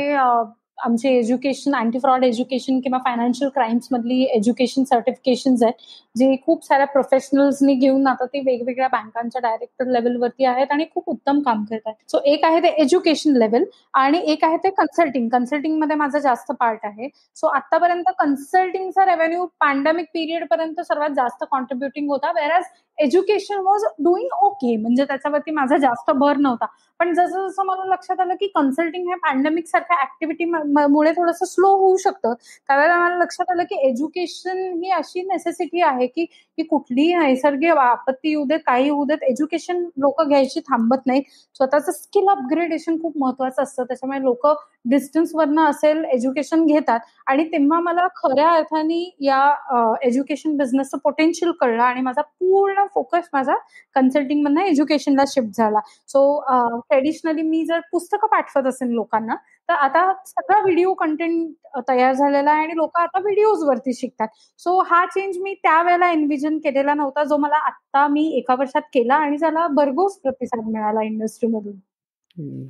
आमचे एज्युकेशन अँटी फ्रॉड एज्युकेशन किंवा फायनान्शियल मधली एज्युकेशन सर्टिफिकेशन्स आहेत जे खूप साऱ्या प्रोफेशनल्सनी घेऊन आता ते वेगवेगळ्या बँकांच्या डायरेक्टर लेवलवरती आहेत आणि खूप उत्तम काम करत आहेत सो एक आहे ते एज्युकेशन लेवल आणि एक आहे ते कन्सल्टिंग कन्सल्टिंग मध्ये माझा जास्त पार्ट आहे सो आतापर्यंत कन्सल्टिंगचा रेव्हेन्यू पॅन्डेमिक पिरियड पर्यंत सर्वात जास्त कॉन्ट्रीब्युटिंग होता whereas education was doing okay म्हणजे त्याच्यावरती माझा जास्त भर नव्हता पण जसं जसं मला लक्षात आलं की कन्सल्टिंग हे पॅन्डेमिक सारख्या ऍक्टिव्हिटी मुळे थोडंसं स्लो होऊ शकतं त्यावेळेला मला लक्षात आलं की एज्युकेशन ही अशी नेसेसिटी आहे की की कुठलीही नैसर्गिक आपत्ती येऊ देत काही येऊ देत एज्युकेशन लोक घ्यायची थांबत नाहीत स्वतःचं स्किल अपग्रेडेशन खूप महत्वाचं असतं त्याच्यामुळे लोक डिस्टन्सवरनं असेल एज्युकेशन घेतात आणि तेव्हा मला खऱ्या अर्थाने या एज्युकेशन बिझनेसचं पोटेन्शियल कळलं आणि माझा पूर्ण फोकस माझा कन्सल्टिंग मधनं एज्युकेशनला शिफ्ट झाला सो ट्रेडिशनली मी जर पुस्तकं पाठवत असेल लोकांना तर आता सगळा व्हिडिओ कंटेंट तयार झालेला आहे आणि लोक आता व्हिडिओज वरती शिकतात सो हा चेंज मी त्यावेळेला एन्व्हिजन केलेला नव्हता जो मला आता मी एका वर्षात केला आणि त्याला भरघोस प्रतिसाद मिळाला इंडस्ट्रीमधून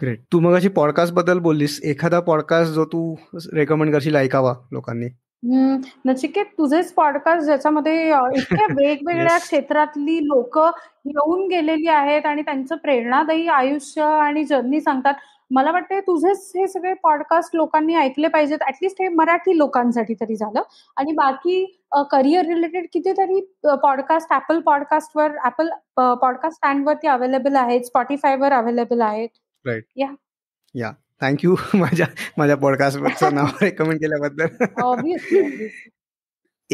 ग्रेट तू मग अशी पॉडकास्ट बद्दल बोललीस एखादा पॉडकास्ट जो तू रेकमेंड करशील ऐकावा लोकांनी नचिकेत तुझेच पॉडकास्ट ज्याच्यामध्ये इतक्या [LAUGHS] वेगवेगळ्या क्षेत्रातली लोक येऊन गेलेली आहेत आणि त्यांचं प्रेरणादायी आयुष्य आणि जर्नी सांगतात. मला वाटतं तुझेच हे सगळे पॉडकास्ट लोकांनी ऐकले पाहिजेत. ऍटलिस्ट हे मराठी लोकांसाठी तरी झालं आणि बाकी करिअर रिलेटेड कितीतरी पॉडकास्ट ऍपल पॉडकास्टवर ऍपल पॉडकास्ट स्टँडवरती अवेलेबल आहेत. स्पॉटीफायवर अवेलेबल आहेत. या. थँक्यू [LAUGHS] माझ्या माझ्या पॉडकास्टवरचं नाव रेकमेंड [LAUGHS] केल्याबद्दल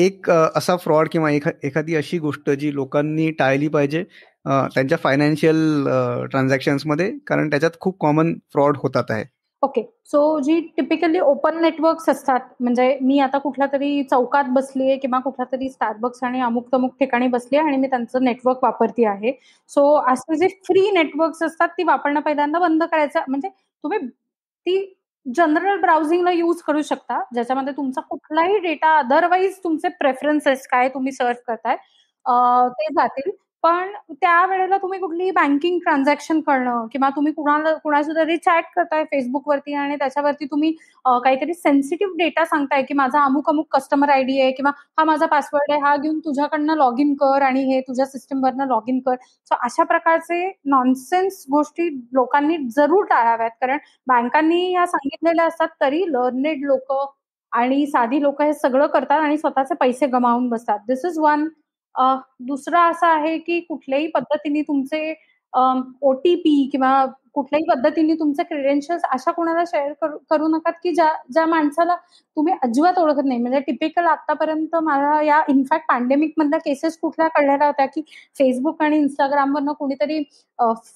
एक असा फ्रॉड किंवा एखादी अशी गोष्ट जी लोकांनी टाळली पाहिजे त्यांच्या फायनान्शियल मध्ये कारण त्याच्यात खूप कॉमन फ्रॉड होतात आहे ओके सो जी टिपिकली ओपन नेटवर्क्स असतात म्हणजे मी आता कुठल्या तरी चौकात बसली आहे किंवा कुठल्या तरी स्टारबक्स आणि अमुक तमुक ठिकाणी बसली आहे आणि मी त्यांचं नेटवर्क वापरते आहे सो असे जे फ्री नेटवर्क्स असतात ती वापरणं पहिल्यांदा बंद करायचं म्हणजे तुम्ही ती जनरल ब्राउझिंगला यूज करू शकता ज्याच्यामध्ये तुमचा कुठलाही डेटा अदरवाईज तुमचे प्रेफरन्सेस काय तुम्ही सर्च करताय ते जातील पण त्यावेळेला तुम्ही कुठली बँकिंग ट्रान्झॅक्शन करणं किंवा तुम्ही कुणाला कुणाशी तरी चॅट करताय फेसबुकवरती आणि त्याच्यावरती तुम्ही काहीतरी सेन्सिटिव्ह डेटा सांगताय की माझा अमुक अमुक कस्टमर आय आहे किंवा हा माझा पासवर्ड आहे हा घेऊन तुझ्याकडनं लॉग इन कर आणि हे तुझ्या सिस्टमवरनं लॉग इन कर सो अशा प्रकारचे नॉनसेन्स गोष्टी लोकांनी जरूर टाळाव्यात कारण बँकांनी या सांगितलेल्या असतात तरी लर्नेड लोक आणि साधी लोक हे सगळं करतात आणि स्वतःचे पैसे गमावून बसतात दिस इज वन दुसरा असं आहे की कुठल्याही पद्धतीने तुमचे ओ टी पी किंवा कुठल्याही पद्धतीने तुमचे क्रेडेन्शियल्स अशा कोणाला शेअर करू नकात नका की ज्या ज्या माणसाला तुम्ही अजिबात ओळखत नाही म्हणजे टिपिकल आतापर्यंत मला या इनफॅक्ट पॅन्डेमिक मधल्या केसेस कुठल्या कळलेल्या होत्या की फेसबुक आणि इंस्टाग्रामवरनं कुणीतरी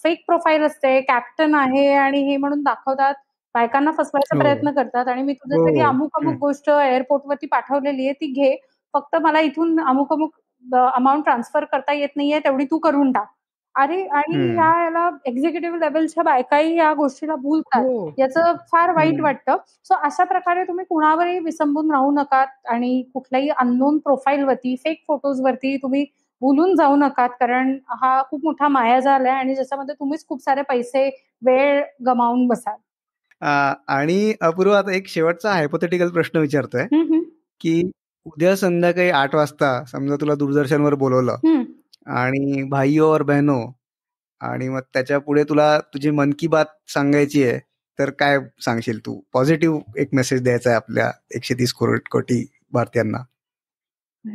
फेक प्रोफाईल असते कॅप्टन आहे आणि हे म्हणून दाखवतात बायकांना फसवायचा हो. प्रयत्न करतात आणि मी तुझ्यासाठी हो. अमुक अमुक गोष्ट एअरपोर्टवरती पाठवलेली आहे ती घे फक्त मला इथून अमुक अमुक अमाऊंट ट्रान्सफर करता येत नाहीये तेवढी तू करून टाक अरे आणि ह्या याला एक्झिक्युटिव्ह लेवलच्या बायकाही या गोष्टीला भूलतात हो. याचं फार वाईट वाटतं सो अशा प्रकारे तुम्ही कुणावरही विसंबून राहू नकात आणि कुठल्याही अननोन वरती फेक फोटोज वरती तुम्ही भूलून जाऊ नकात कारण हा खूप मोठा माया झाला आहे आणि ज्याच्यामध्ये तुम्हीच खूप सारे पैसे वेळ गमावून बसाल आणि अपूर्व आता एक शेवटचा हायपोथेटिकल प्रश्न विचारतोय की उद्या संध्याकाळी आठ वाजता समजा तुला दूरदर्शनवर बोलवलं आणि भाईओ और बहनो आणि मग त्याच्या पुढे तुला तुझी मन की बात सांगायची आहे तर काय सांगशील तू पॉझिटिव्ह एक मेसेज द्यायचा आहे आपल्या एकशे तीस कोटी भारतीयांना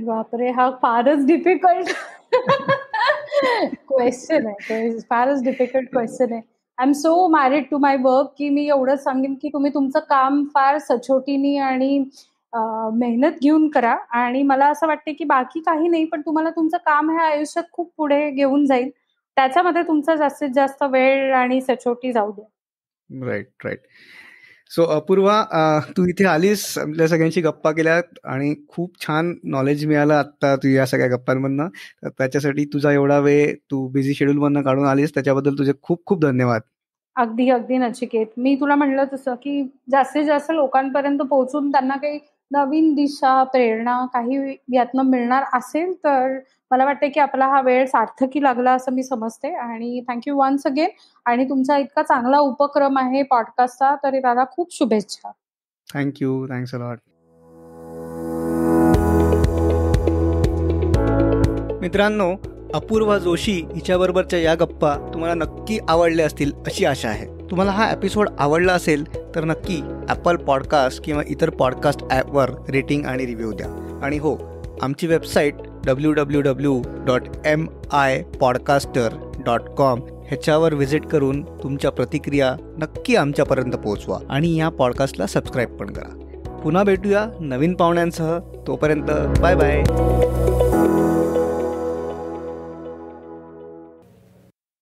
बापरे हा फारच डिफिकल्ट क्वेश्चन आहे फारच डिफिकल्ट क्वेश्चन आहे I am so married to my work की मी एवढं सांगेन की तुम्ही तुमचं काम फार सचोटीनी आणि मेहनत घेऊन करा आणि मला असं वाटते की बाकी काही नाही पण तुम्हाला तुमचं काम हे आयुष्यात खूप पुढे घेऊन जाईल त्याच्यामध्ये तुमचा जास्तीत जास्त वेळ आणि सचोटी जाऊ द्या राईट राईट सो अपूर्वा तू इथे आलीस आपल्या सगळ्यांशी गप्पा केल्यात आणि खूप छान नॉलेज मिळालं आता तू या सगळ्या गप्पांमधनं तर त्याच्यासाठी तुझा एवढा वेळ तू बिझी शेड्यूल मधनं काढून आलीस त्याच्याबद्दल तुझे खूप खूप धन्यवाद अगदी अगदी नचिकेत मी तुला म्हणलं तसं की जास्तीत जास्त लोकांपर्यंत पोहोचून त्यांना काही नवीन दिशा प्रेरणा काही यातनं मिळणार असेल तर मला वाटतं की आपला हा वेळ सार्थकी लागला असं मी समजते आणि थँक्यू वन्स अगेन आणि तुमचा इतका चांगला उपक्रम आहे पॉडकास्टचा तर त्याला खूप शुभेच्छा थँक्यू थँक्स मित्रांनो अपूर्वा जोशी हिच्याबरोबरच्या या गप्पा तुम्हाला नक्की आवडल्या असतील अशी आशा आहे तुम्हाला हा एपिसोड आवडला असेल तर नक्की ॲपल पॉडकास्ट किंवा इतर पॉडकास्ट ॲपवर रेटिंग आणि रिव्ह्यू द्या आणि हो आमची website W W W dot M I podcaster dot com ह्याच्यावर व्हिजिट करून तुमच्या प्रतिक्रिया नक्की आमच्यापर्यंत पोहोचवा आणि या पॉडकास्टला सबस्क्राईब पण करा पुन्हा भेटूया नवीन पाहुण्यांसह तोपर्यंत बाय बाय